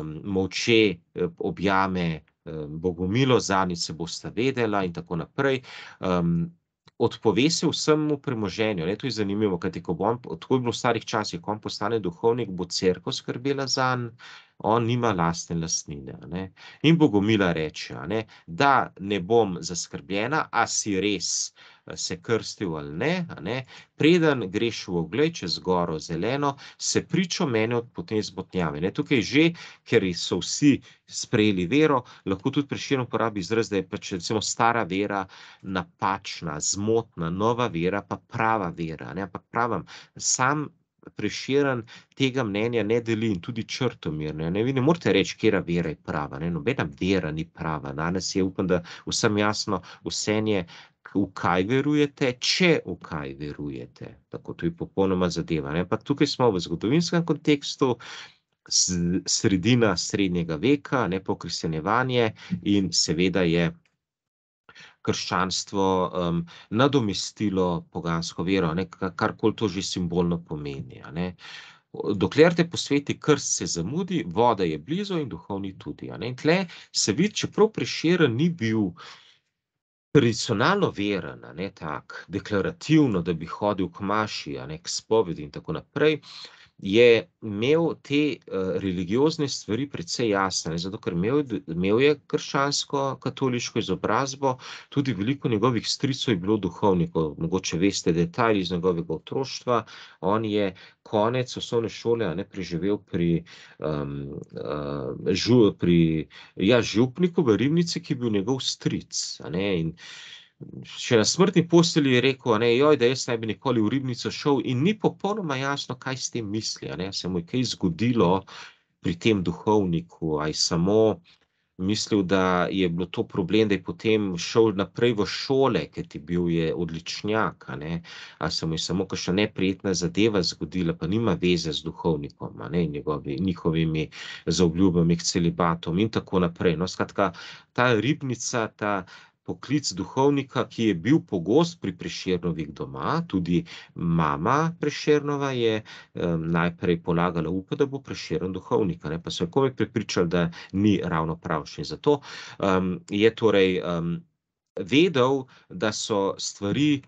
um, moče eh, objame um, Bogomilo, zanje se boste vedela in tako naprej. Um, Odpove se vsemu premoženju. Ne, to je zanimivo, kajti ko bom, je bilo v starih časih, ko bom postane duhovnik, bo crkva skrbela za njega on nima lastne lastnine. Ne? In Bogomila reče, ne? da ne bom zaskrbljena, a si res eh, se krstil ali ne, ne? preden greš v ogled čez goro zeleno, se pričo meni od potem zbotnjave. Ne? Tukaj že, ker so vsi sprejeli vero, lahko tudi prišljeno porabi izraz, da je pač recimo stara vera napačna, zmotna, nova vera pa prava vera. Ne? Ampak pravim, sam preširjen, tega mnenja ne deli in tudi črtomir. Ja, ne, ne, ne morete reči, kera vera je prava. Nobena vera ni prava. Danes je upam, da vsem jasno, vse je. V kaj verujete, če v kaj verujete. Tako to je popolnoma zadeva. Ne? Pa tukaj smo v zgodovinskem kontekstu, sredina srednjega veka, ne pokrisenevanje in seveda je krščanstvo um, nadomestilo pogansko vero, ne, kar koli to že simbolno pomeni. Ne. Dokler te posveti, kar se zamudi, voda je blizu in duhovni tudi. In tle se vidi, čeprav preširen ni bil. Tradicionalno veren, ne tako deklarativno, da bi hodil k maši, ne k spovedi in tako naprej, uh, je imel te uh, religiozne stvari precej jasne, zato ker imel, imel je krščansko-katoliško izobrazbo, tudi veliko njegovih stricov je bilo duhovnikov, mogoče veste detalje iz njegovega otroštva. On je konec osnovne šole ne, preživel pri, um, uh, žu, pri ja, župniku v Rimnici, ki je bil njegov stric. Ne, in, uh, še na smrtni posteli rekel, ne, joj, da jaz ne bi nikoli v ribnico šel, in ni popolnoma jasno, kaj s tem misli. Se mu je kaj zgodilo pri tem duhovniku, aj samo. Mislil, da je bilo to problem, da je potem šel naprej v šole, ker ti bil je odličnjak. Ali se mu je samo kakšna neprijetna zadeva zgodila, pa nima veze z duhovnikom in njegovi, njihovimi zaobljubami k celibatom in tako naprej. No, skratka, ta ribnica, ta uh, poklic duhovnika, ki je bil pogost pri Prešernovih doma, tudi mama Prešernova je um, najprej polagala upa, da bo Prešeren duhovnika, ne? pa so jako me pripričali, da ni ravno pravšen. Zato um, je torej um, vedel, da so stvari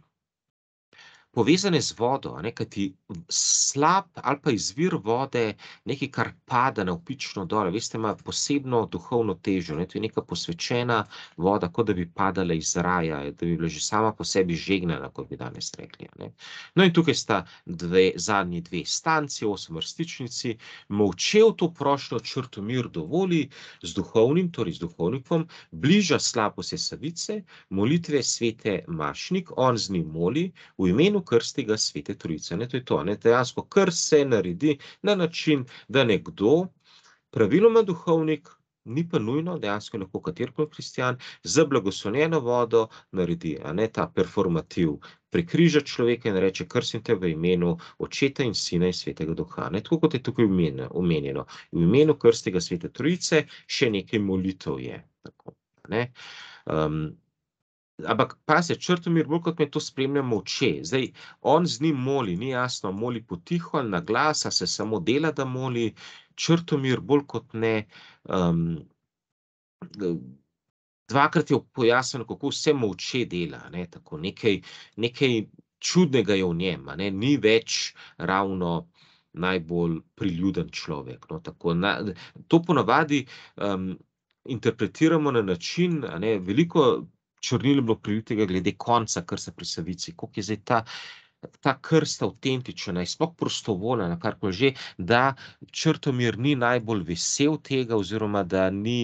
povezane z vodo, nekaj ti slab ali pa izvir vode, nekaj, kar pada na upično dole, veste, ima posebno duhovno težo, ne, to je neka posvečena voda, kot da bi padala iz raja, da bi bila že sama po sebi žegnana, kot bi danes rekli. Ne. No in tukaj sta dve, zadnji dve stanci, osem vrstičnici, molčev to prošlo, črto mir dovoli z duhovnim, torej z duhovnikom, bliža slabo se savice, molitve svete mašnik, on z njim moli, v imenu krsti ga svete trojice. To je to, ne? dejansko kar se naredi na način, da nekdo, praviloma duhovnik, ni pa nujno, dejansko lahko katerikoli kristijan, z blagoslovljeno vodo naredi ne? ta performativ, prekriža človeka in reče: Krsim te v imenu očeta in sina in svetega duha. Ne? Tako kot je tukaj omenjeno, v imenu krstega svete trojice še nekaj molitev je. Tako, ne? um, Ampak pas je črtomir, bolj kot me to spremljamo oče. Zdaj, on z njim moli, ni jasno, moli potiho ali na glas, a se samo dela, da moli. Črtomir, bolj kot ne, um, dvakrat je pojasnjeno, kako vse moče dela. Ne, tako, nekaj, nekaj čudnega je v njem, ne, ni več ravno najbolj priljuden človek. No, tako, na, to ponavadi um, interpretiramo na način, ne, veliko črnilo bilo prilitega glede konca krsta pri savici, koliko je zdaj ta, ta krst autentičen, najsploh prostovoljna, na kar koli že, da črtomir ni najbolj vesel tega oziroma da ni,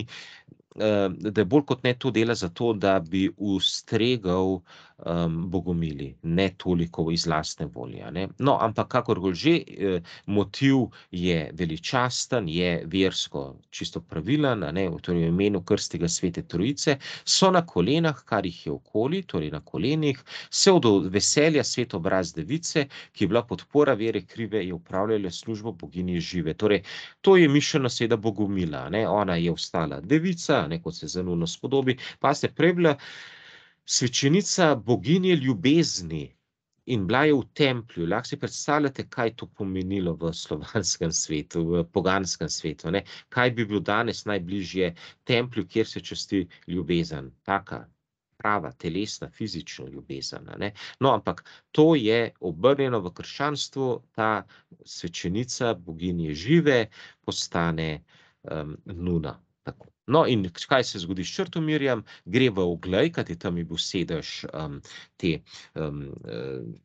eh, da je bolj kot ne to dela za to, da bi ustregal uh, um, bogomili, ne toliko iz lastne volje. No, ampak kakorkoli že, eh, motiv je veličasten, je versko čisto pravilen, ne, torej v imenu krstega svete trojice, so na kolenah, kar jih je okoli, torej na kolenih, se od veselja svet obraz device, ki je bila podpora vere krive, je upravljala službo boginje žive. Torej, to je mišljeno seveda bogomila, ne, ona je ostala devica, ne, kot se zanuno spodobi, pa se prebila svečenica boginje ljubezni in bila je v templju. Lahko si predstavljate, kaj to pomenilo v slovanskem svetu, v poganskem svetu. Ne? Kaj bi bilo danes najbližje templju, kjer se časti ljubezen, taka prava, telesna, fizična ljubezen. Ne? No, ampak to je obrnjeno v krščanstvu, ta svečenica boginje žive postane um, nuna. Tako. No, in kaj se zgodi s Črnomirjem, gre v Oglej, kaj ti tam je bil sedež um, te. Um, uh,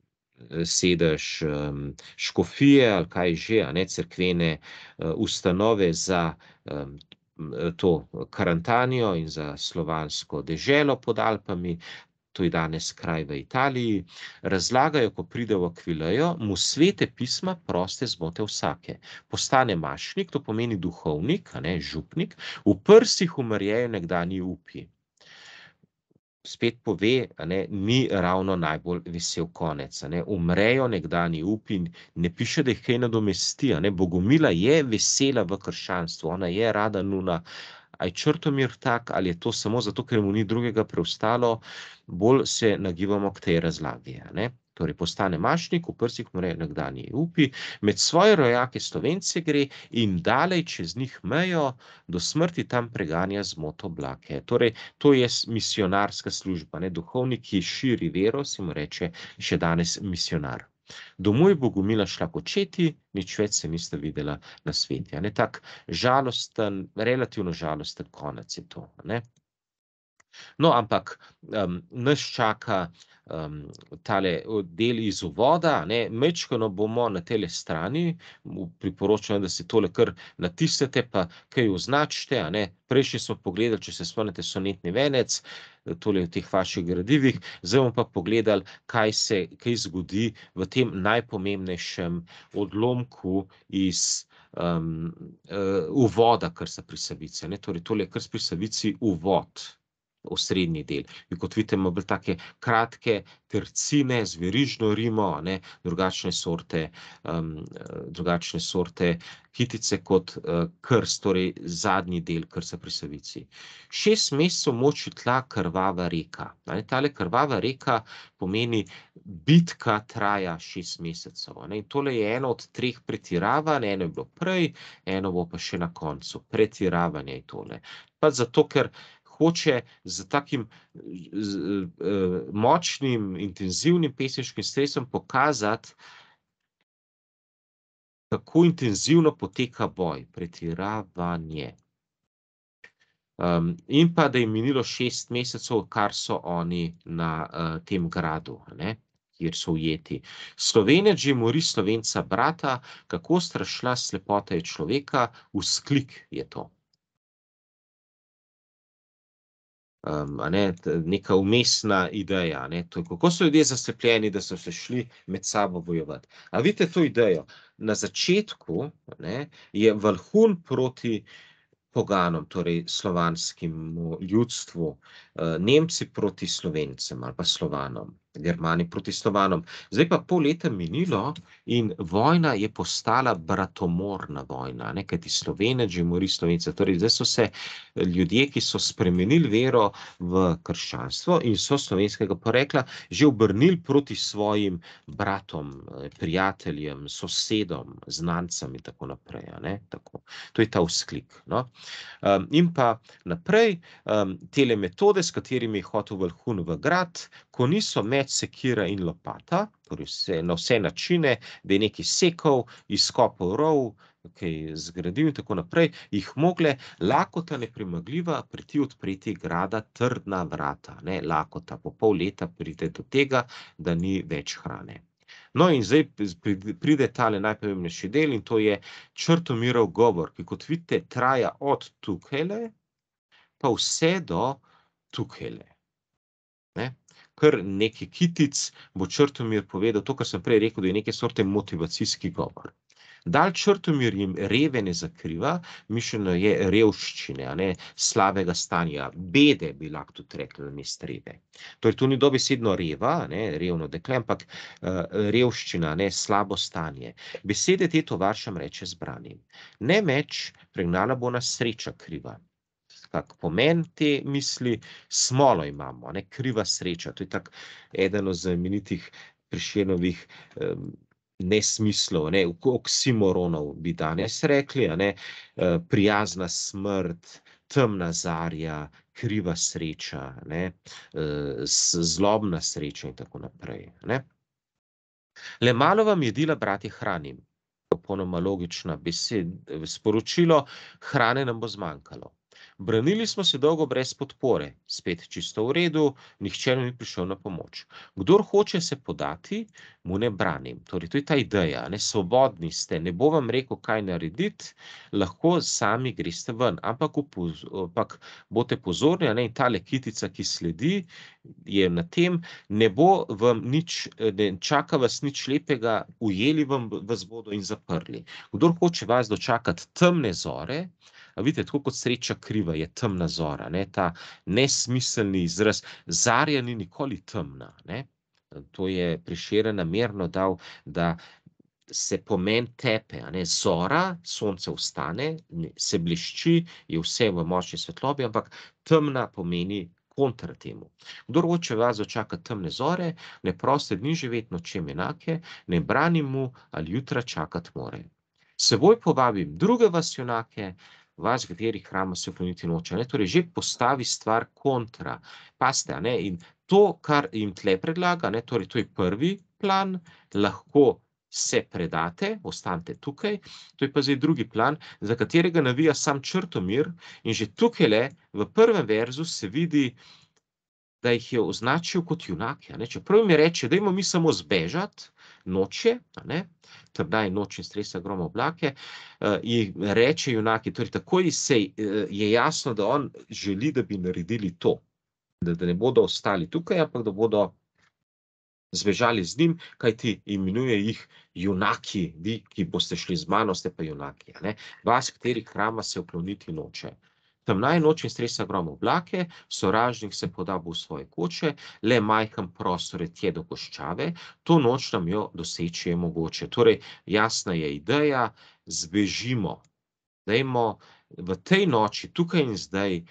Sedež um, škofije ali kaj že, a ne crkvene uh, eh, ustanove za um, to karantanijo in za slovansko deželo pod Alpami, to je danes kraj v Italiji, razlagajo, ko pride v Akvilejo, mu svete pisma proste zmote vsake. Postane mašnik, to pomeni duhovnik, ne, župnik, v prsih umrjejo nekdani upi. Spet pove, ne, ni ravno najbolj vesel konec. Ne. Umrejo nekdani upi, ne piše, da jih kaj nadomestijo. Bogomila je vesela v krščanstvu, ona je rada nuna ali je črtomir tak, ali je to samo zato, ker mu ni drugega preostalo, bolj se nagibamo k tej razlagi. Torej, postane mašnik, v prsih mu reče, nekdanji upi, med svoje rojake slovence gre in dalej čez njih mejo, do smrti tam preganja zmoto blake. Torej, to je misionarska služba, ne? duhovnik, ki širi vero, se mu reče še danes misionar. Domoj Bogumila šla kot četi, nič več se nista videla na svet. Žalosten, relativno žalosten konec je to. No, ampak um, nas čaka um, tale del iz uvoda, mečkano bomo na tele strani, priporočam, da si tole kar natisnete, pa kaj označite. Prejšnji smo pogledali, če se spomnite, sonetni venec, tole v teh vaših gradivih, zdaj bomo pa pogledali, kaj se kaj zgodi v tem najpomembnejšem odlomku iz. Um, uh, uvoda, kar so prisavice. Torej, tole je kar s prisavici uvod osrednji del. In kot vidite, imamo bolj take kratke tercine z verižno rimo, ne, drugačne, sorte, um, drugačne sorte hitice kot uh, krst, torej zadnji del krsa pri savici. Šest mesecev moči tla krvava reka. Ne, tale krvava reka pomeni, bitka traja šest mesecev. Ne, in tole je eno od treh pretiravanj, eno je bilo prej, eno bo pa še na koncu. Pretiravanje je tole. Pa zato, ker hoče z takim z, uh, močnim, intenzivnim pesniškim stresom pokazati, kako intenzivno poteka boj, pretiravanje. Um, in pa, da je minilo šest mesecev, kar so oni na uh, tem gradu, ne, kjer so ujeti. Slovenec že mori slovenca brata, kako strašna slepota je človeka, vzklik je to. um, ne, neka umestna ideja. Ne, to, kako so ljudje zastrepljeni, da so se šli med sabo bojevati. A vidite to idejo? Na začetku ne, je vrhun proti. Poganom, torej, slovanskemu ljudstvu, Eh, Nemci proti Slovencem ali pa Slovanom, Germani proti Slovanom. Zdaj pa pol leta minilo in vojna je postala bratomorna vojna, nekaj ti Slovenec že mori Slovence. Torej zdaj so se eh, ljudje, ki so spremenili vero v krščanstvo in so slovenskega porekla, že obrnili proti svojim bratom, eh, prijateljem, sosedom, znancem in tako naprej. Tako. To je ta vzklik. No? In pa naprej, tele metode s katerimi je hotel vrhun v grad, ko niso med sekira in lopata, torej se, na vse načine, da je neki sekal, izkopal rov, okay, zgradil in tako naprej, jih mogle lakota nepremagljiva priti odpreti grada trdna vrata. Ne? Lakota po pol leta pride do tega, da ni več hrane. No, in zdaj pride ta najpomembnejši del, in to je črtomirov govor, ki, kot vidite, traja od tukaj, pa vse do uh, tukaj le. Ne? Kar neki kitic bo črtomir povedal, to, kar sem prej rekel, da je neke sorte motivacijski govor. Dal črtomir jim reve ne zakriva, mišljeno je revščine, ne, slavega stanja, bede bi lahko tudi rekli, ne strebe. Torej, to ni dobesedno reva, ne, revno dekle, ampak uh, revščina, ne, slabo stanje. Besede te tovaršem reče zbranim. Ne meč, pregnala bo nas sreča kriva nekako pomen te misli, smolo imamo, ne, kriva sreča. To je tako eden od znamenitih prišljenovih um, nesmislov, ne, oksimoronov bi danes rekli, ne, e, prijazna smrt, temna zarja, kriva sreča, ne, e, zlobna sreča in tako naprej. Ne. Le malo vam jedila, brati, hranim. Popolnoma logična beseda, sporočilo, hrane nam bo zmanjkalo. Branili smo se dolgo brez podpore, spet čisto v redu, nihče nam ni prišel na pomoč. Kdor hoče se podati, mu ne branim. Torej, to je ta ideja, ne svobodni ste, ne bo vam rekel, kaj narediti, lahko sami greste ven. Ampak, ampak bodite pozorni, ne, in ta lekitica, ki sledi, je na tem, ne bo vam nič, ne čaka vas nič lepega, ujeli vam vas bodo in zaprli. Kdor hoče vas dočakati temne zore, Vidite, tako kot sreča kriva, je temna zora, ne? ta nesmiselni izraz, zarja ni nikoli temna. Ne? To je priširjen namerno dal, da se pomen tepe, ne? zora, sonce ustane, se blišči, je vse v močni svetlobi, ampak temna pomeni kontr temu. Kdo hoče vas očakati temne zore, ne proste dni živeti nočem enake, ne branim mu ali jutra čakati more. Seboj povabim druge vas junake, vas, kateri hrama se ukloniti noče. Ne? Torej, že postavi stvar kontra. Paste, ne? In to, kar jim tle predlaga, ne? torej, to je prvi plan, lahko se predate, ostanete tukaj, to je pa zdaj drugi plan, za katerega navija sam črtomir in že tukaj le, v prvem verzu se vidi, da jih je označil kot junake. Ne? Čeprav mi reče, da imamo mi samo zbežati, noče, ne, trda je noč in stresa groma oblake, uh, reče junaki, torej takoj se uh, je jasno, da on želi, da bi naredili to, da, da ne bodo ostali tukaj, ampak da bodo zvežali z njim, kaj ti imenuje jih junaki, vi, ki boste šli z mano, ste pa junaki, ne, vas, katerih hrama se ukloniti noče. Tam naj noč in stresa grom oblake, sovražnik se poda v svoje koče, le majhen prostor je tje do koščave, to noč nam jo doseči je mogoče. Torej, jasna je ideja, zbežimo, dajmo v tej noči, tukaj in zdaj,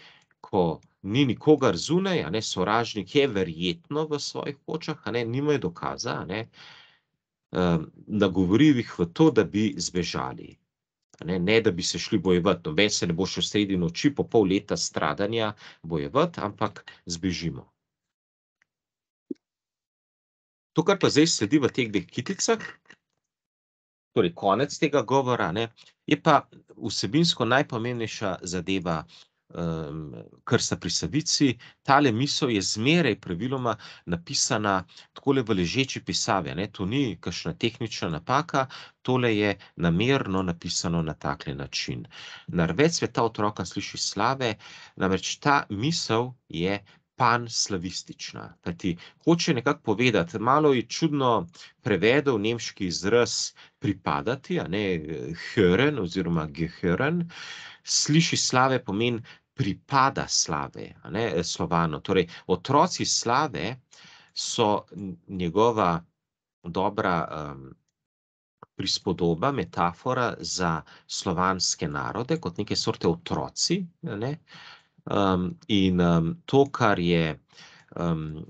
ko ni nikogar zunaj, sovražnik je verjetno v svojih kočah, nimajo dokaza, ehm, nagovorivih v to, da bi zbežali ne, ne da bi se šli bojevati, no, veš, se ne boš v sredi noči, po pol leta stradanja bojevati, ampak zbežimo. To, kar pa zdaj sledi v teh dveh kitlicah, torej konec tega govora, ne, je pa vsebinsko najpomembnejša zadeva um, krsta pri savici, tale misel je zmeraj praviloma napisana tako le v ležeči pisavi. To ni kakšna tehnična napaka, tole je namerno napisano na takle način. Narved sveta otroka sliši slave, namreč ta misel je panslavistična. Kajti, hoče nekako povedati, malo je čudno prevedel nemški izraz pripadati, a ne hören oziroma gehören, sliši slave pomeni pripada slave, ne, eh, slovano. Torej, otroci slave so njegova dobra um, prispodoba, metafora za slovanske narode, kot neke sorte otroci. Ne, um, in um, to, kar je um,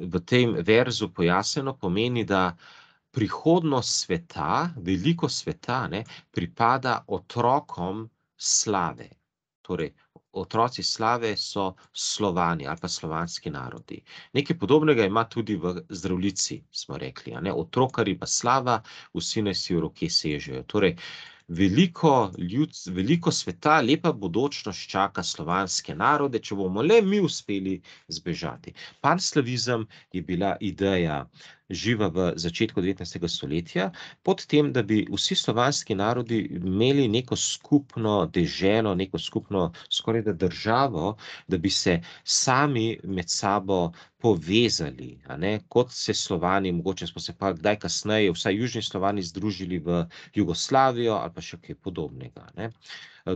v tem verzu pojasneno, pomeni, da prihodnost sveta, veliko sveta, ne, pripada otrokom slave. Torej, otroci slave so slovani ali pa slovanski narodi. Nekaj podobnega ima tudi v zdravlici, smo rekli. Otrokari pa slava, vsi naj si v roke sežejo. Torej, veliko, ljud, veliko sveta, lepa bodočnost čaka slovanske narode, če bomo le mi uspeli zbežati. Pan slavizem je bila ideja uh, živa v začetku 19. stoletja, pod tem, da bi vsi slovanski narodi imeli neko skupno deželo, neko skupno skoraj da državo, da bi se sami med sabo povezali, kot se slovani, mogoče smo se pa kdaj kasneje, vsaj južni slovani, združili v Jugoslavijo ali pa še kaj podobnega. Ne.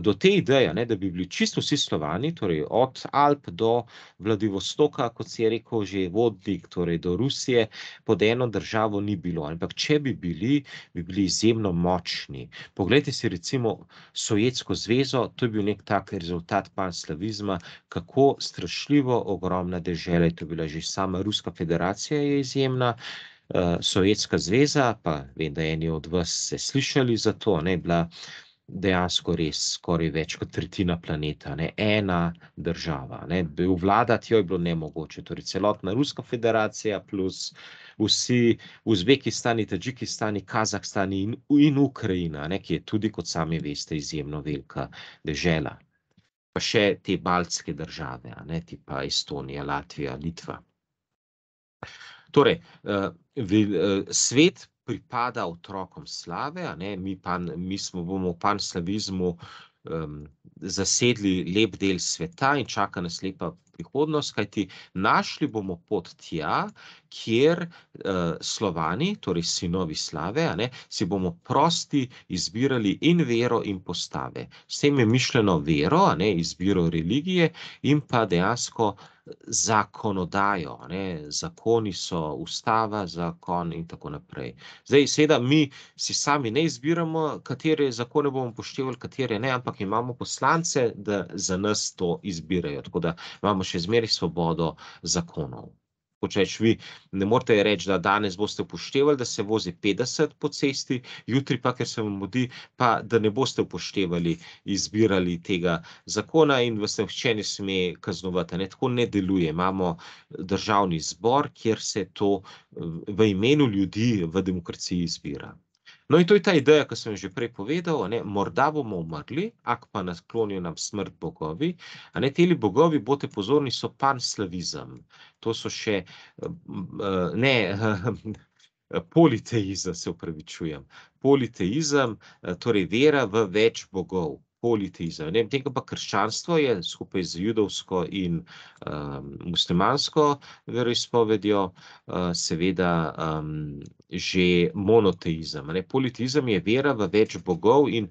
Do te ideje, ne, da bi bili čisto vsi slovani, torej od Alp do Vladivostoka, kot si je rekel, že vodnik, torej do Rusije, pod eno državo ni bilo. Ampak, če bi bili, bi bili izjemno močni. Poglejte si recimo Sovjetsko zvezo, to je bil nek tak rezultat panslavizma, kako strašljivo ogromna država je to bila že sama Ruska federacija je izjemna, eh, Sovjetska zveza, pa vem, da eni od vas ste slišali za to, ne bila dejansko res skoraj več kot tretjina planeta, ne ena država. Ne, vladati jo je bilo nemogoče, torej celotna Ruska federacija plus vsi Uzbekistani, Tačikistani, Kazahstani in, in Ukrajina, ne, ki je tudi, kot sami veste, izjemno velika država pa še te baltske države, ne, tipa Estonija, Latvija, Litva. Torej, eh, eh, svet pripada otrokom slave, ne, mi, pan, mi smo bomo v panslavizmu um, zasedli lep del sveta in čaka nas lepa prihodnost, kajti našli bomo pot tja, kjer eh, slovani, torej sinovi slave, si bomo prosti izbirali in vero in postave. S tem je mišljeno vero, izbiro religije in pa dejansko eh, zakonodajo. Zakoni so ustava, zakon in tako naprej. Zdaj, seveda, mi si sami ne izbiramo, katere zakone bomo poštevali, katere ne, ampak imamo poslance, da za nas to izbirajo. Tako da imamo imamo še zmeraj svobodo zakonov. Počeš, vi ne morete reči, da danes boste upoštevali, da se vozi 50 po cesti, jutri pa, ker se vam mudi, pa da ne boste upoštevali, izbirali tega zakona in vas nihče ne sme kaznovati. Ne, tako ne deluje. Imamo državni zbor, kjer se to v imenu ljudi v demokraciji izbira. No, in to je ta ideja, ki sem jo že prej povedal. Ne, morda bomo umrli, ak pa nas klonijo nam smrt bogovi. Ne, teli bogovi, bote pozorni, so panslavizem. To so še eh, ne. Politeizem, se upravičujem. Politeizem, eh, torej vera v več bogov politeizem. Ne vem, pa krščanstvo je skupaj z judovsko in um, muslimansko veroizpovedjo, uh, seveda, um, že monoteizem. Ne? Politeizem je vera v več bogov in.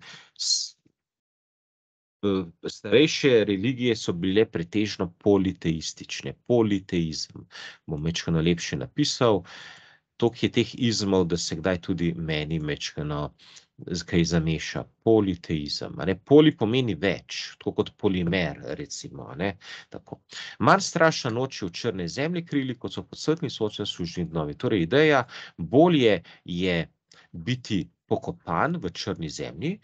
Starejše religije so bile pretežno politeistične, politeizem. Bom večkano lepše napisal, toliko je teh izmov, da se kdaj tudi meni večkano zakaj zameša politeizem. Poli pomeni več, tako kot polimer, recimo. Mar strašna noč je v črne zemlji krili, kot so podsrtni sočne služni dnovi. Torej, ideja bolje je biti pokopan v črni zemlji,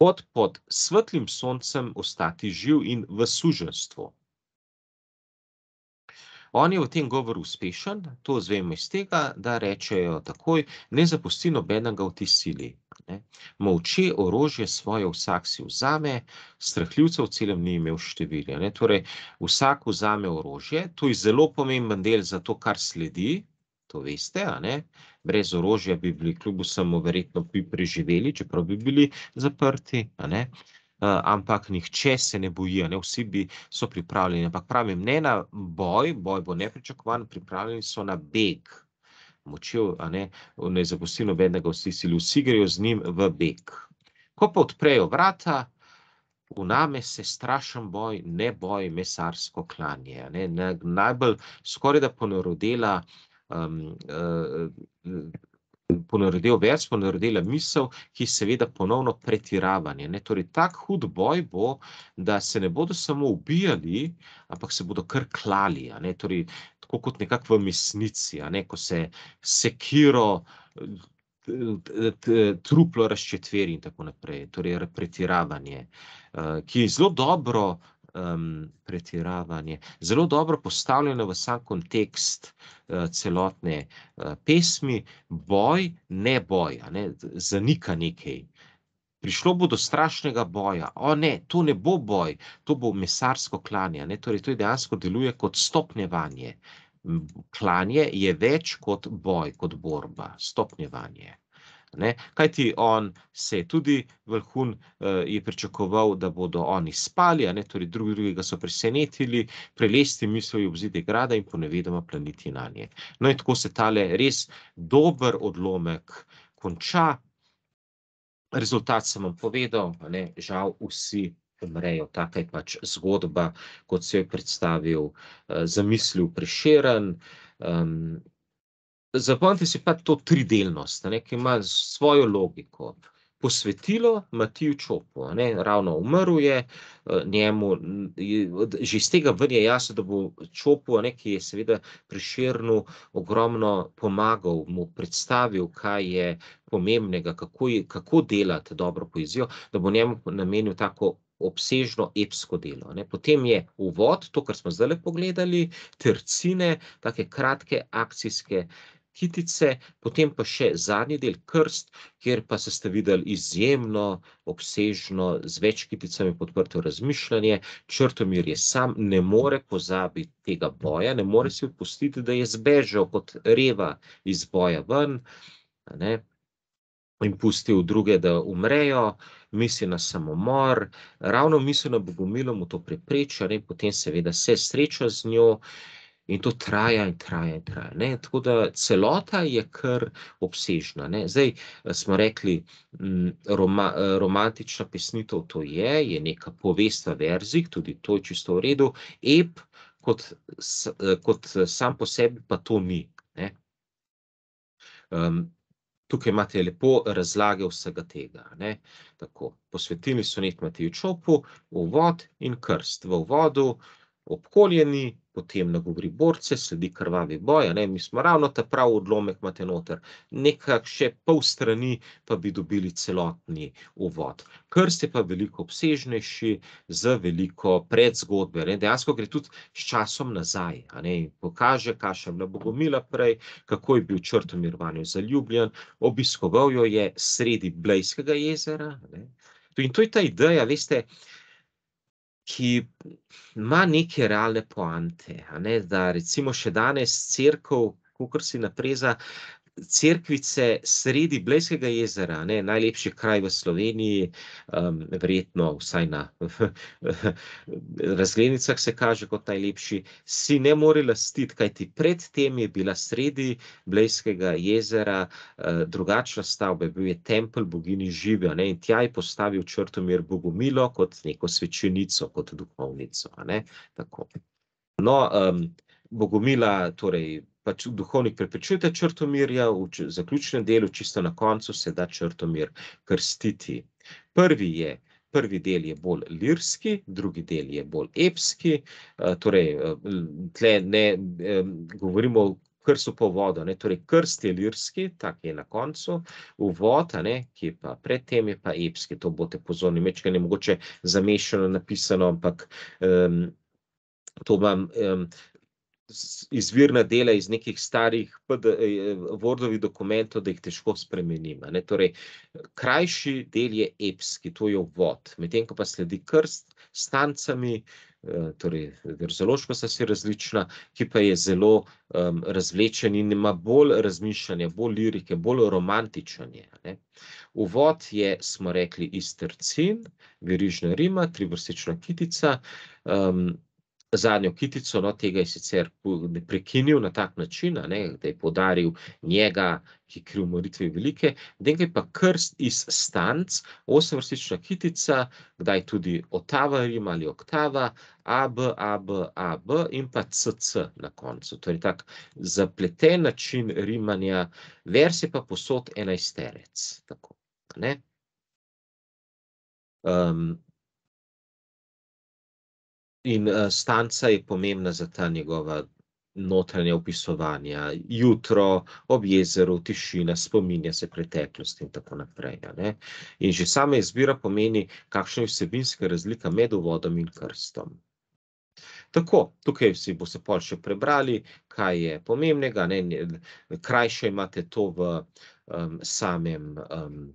kot pod svetlim soncem ostati živ in v suženstvu. On je v tem govoru uspešen, to zvemo iz tega, da rečejo takoj, ne zapusti nobenega v ti sili. Moče orožje svoje vsak si vzame, strahljivca v celem ni imel številja. Torej, vsak vzame orožje, to je zelo pomemben del za to, kar sledi, to veste, brez orožja bi bili kljub vsemu verjetno bi preživeli, čeprav bi bili zaprti. Torej, Eh, ampak nihče se ne boji, ne? vsi bi so pripravljeni. Ampak pravim, ne na boj, boj bo nepričakovan, pripravljeni so na beg. Močil, a ne, ne zapusti nobenega v sili, vsi grejo z njim v beg. Ko pa odprejo vrata, v name se strašen boj, ne boj, mesarsko klanje. Najbolj skoraj da ponorodela um, uh, ponaredil vers, ponaredila misel, ki seveda ponovno pretiravanje. Ne? Torej, tak hud boj bo, da se ne bodo samo ubijali, ampak se bodo kar klali. Ne? Torej, tako kot nekako v mesnici, ne? ko se sekiro truplo razčetveri in tako naprej. Torej, pretiravanje, ki zelo dobro um, pretiravanje. Zelo dobro postavljeno v sam kontekst uh, celotne uh, pesmi, boj, ne boj, ne, zanika nekaj. Prišlo bo do strašnega boja, o ne, to ne bo boj, to bo mesarsko klanje. Ne? Torej, to dejansko deluje kot stopnevanje. Klanje je več kot boj, kot borba, stopnevanje. Kaj ti on se je tudi vrhun eh, je pričakoval, da bodo oni spali, a ne torej drugi drugega so presenetili, prelesti misli ob zide grada in ponevedoma planiti na nje. No in tako se tale res dober odlomek konča. Rezultat sem vam povedal, pa ne, žal vsi umrejo, taka je pač zgodba, kot se je predstavil, eh, zamislil preširen, ehm, za Pontius je pa to tridelnost, ne, ki ima svojo logiko. Posvetilo Matiju Čopu, ne, ravno umrl je, eh, njemu, že iz tega ven je jasno, da bo Čopu, ne, ki je seveda priširno ogromno pomagal, mu predstavil, kaj je pomembnega, kako, je, kako delati dobro poezijo, da bo njemu namenil tako obsežno epsko delo. Ne. Potem je uvod, to, kar smo zdaj pogledali, tercine, take kratke akcijske kitice, potem pa še zadnji del krst, kjer pa se ste videli izjemno, obsežno, z več kiticami podprto razmišljanje. Črtomir je sam, ne more pozabiti tega boja, ne more si odpustiti, da je zbežal kot reva iz boja ven ne, in pustil druge, da umrejo. Misli na samomor, ravno misli na Bogomilo mu to prepreča, ne, potem seveda se sreča z njo. Uh, in to traja in traja in traja. Ne? Tako da celota je kar obsežna. Ne? Zdaj eh, smo rekli, mm, roma, eh, romantična pesnitev to je, je neka povesta verzik, tudi to je čisto v redu, ep kot, eh, kot sam po sebi pa to ni. Ne? Um, Tukaj imate lepo razlage vsega tega. Ne? Tako, posvetili so net Matiju Čopu, uvod in krst. V uvodu obkoljeni potem nagovori borce, sledi krvavi boj, ne, mi smo ravno ta prav odlomek imate noter, nekak še pol strani pa bi dobili celotni uvod. Krst je pa veliko obsežnejši z veliko predzgodbe, ne, dejansko gre tudi s časom nazaj, ne, in pokaže, kaj je bila Bogomila prej, kako je bil črto mirovanju zaljubljen, obiskoval jo je sredi Blejskega jezera, ne, in to je ta ideja, veste, da ki ima neke realne poante. Ne? Da recimo še danes crkva, kot si napreza, crkvice sredi Bleškega jezera, ne, najlepši kraj v Sloveniji, um, verjetno vsaj na razglednicah se kaže kot najlepši, si ne more lastiti, kajti predtem je bila sredi Bleškega jezera uh, drugačna stavba, bil je tempelj bogini živijo ne, in tja je postavil črto mir Bogumilo kot neko svečenico, kot duhovnico. Ne, no, um, Bogumila, torej pač duhovnik prepričuje črtomirja, v zaključnem delu, čisto na koncu, se da črtomir krstiti. Prvi je. Prvi del je bolj lirski, drugi del je bolj epski. Torej, tle ne govorimo o krstu po vodo, ne, torej krst je lirski, tako je na koncu, uvod, ne, ki je pa predtem je pa epski. To boste pozorni, večkaj ne mogoče zamešano napisano, ampak um, to vam um, izvirne dele iz nekih starih eh, Wordovih dokumentov, da jih težko spremenim. Torej, krajši del je epski, to je vod, medtem ko pa sledi krst s tancami, eh, torej verzološko sta si različna, ki pa je zelo um, razvlečen in ima bolj razmišljanje, bolj lirike, bolj romantičen je. Ne? Uvod je, smo rekli, iz Trcin, Verižna Rima, Trivrsečna kitica, um, zadnjo kitico, no, tega je sicer prekinil na tak način, ne, da je podaril njega, ki je kriv umoritve velike, nekaj pa krst iz stanc, osemvrstična kitica, kdaj tudi otava rim ali oktava, ab, ab, ab in pa cc na koncu. Torej tak zapleten način rimanja, vers je pa posod enajsterec. Tako, ne. Um, In uh, stanca je pomembna za ta njegova notranja opisovanja, jutro, ob jezeru, tišina, spominja se preteklosti in tako naprej. In že sama izbira pomeni, kakšna je vsebinska razlika med vodom in krstom. Tako, tukaj si boste pol še prebrali, kaj je pomembnega, ne, ne, krajše imate to v um, samem. Um,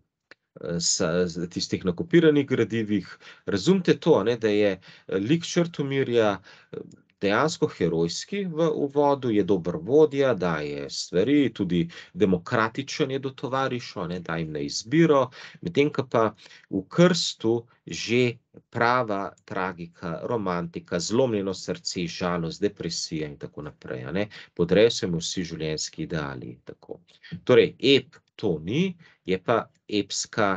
tistih nakopiranih gradivih. Razumite to, ne, da je eh, lik črtomirja eh, dejansko herojski v uvodu, je dober vodja, da je stvari, tudi demokratičen je do tovarišo, ne, da jim ne izbiro, medtem pa v krstu že prava tragika, romantika, zlomljeno srce, žalost, depresija in tako naprej. Ne. Podrejo se mu vsi življenjski ideali. Tako. Torej, ep to ni, je pa epska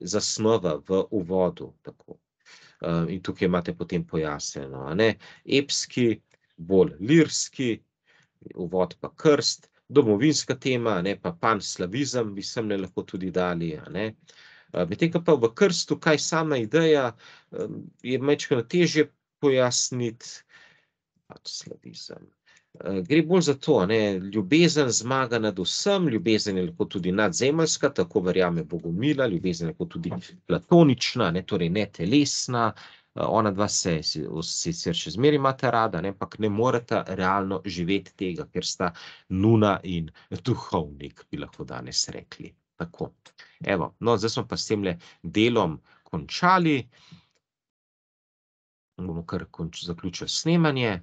zasnova v uvodu. Tako. Eh, in tukaj imate potem pojasneno, ne, epski, bolj lirski, uvod pa krst, domovinska tema, ne, pa pan slavizem bi sem ne lahko tudi dali, ne, eh, medtem, ki pa v krstu, kaj sama ideja, eh, je mečko na težje pojasniti, pan slavizem, ne, Eh, gre bolj za to, da ljubezen zmaga nad vsem, ljubezen je lahko tudi nadzemeljska, tako verjame Bogumila, ljubezen je lahko tudi platonična, ne, torej ne telesna. Eh, ona dva se sicer še zmeraj imata rada, ampak ne, ne morete realno živeti tega, ker sta nuna in duhovnik, bi lahko danes rekli. Tako. Evo, no, zdaj smo pa s tem le delom končali. Bomo kar zaključili snemanje.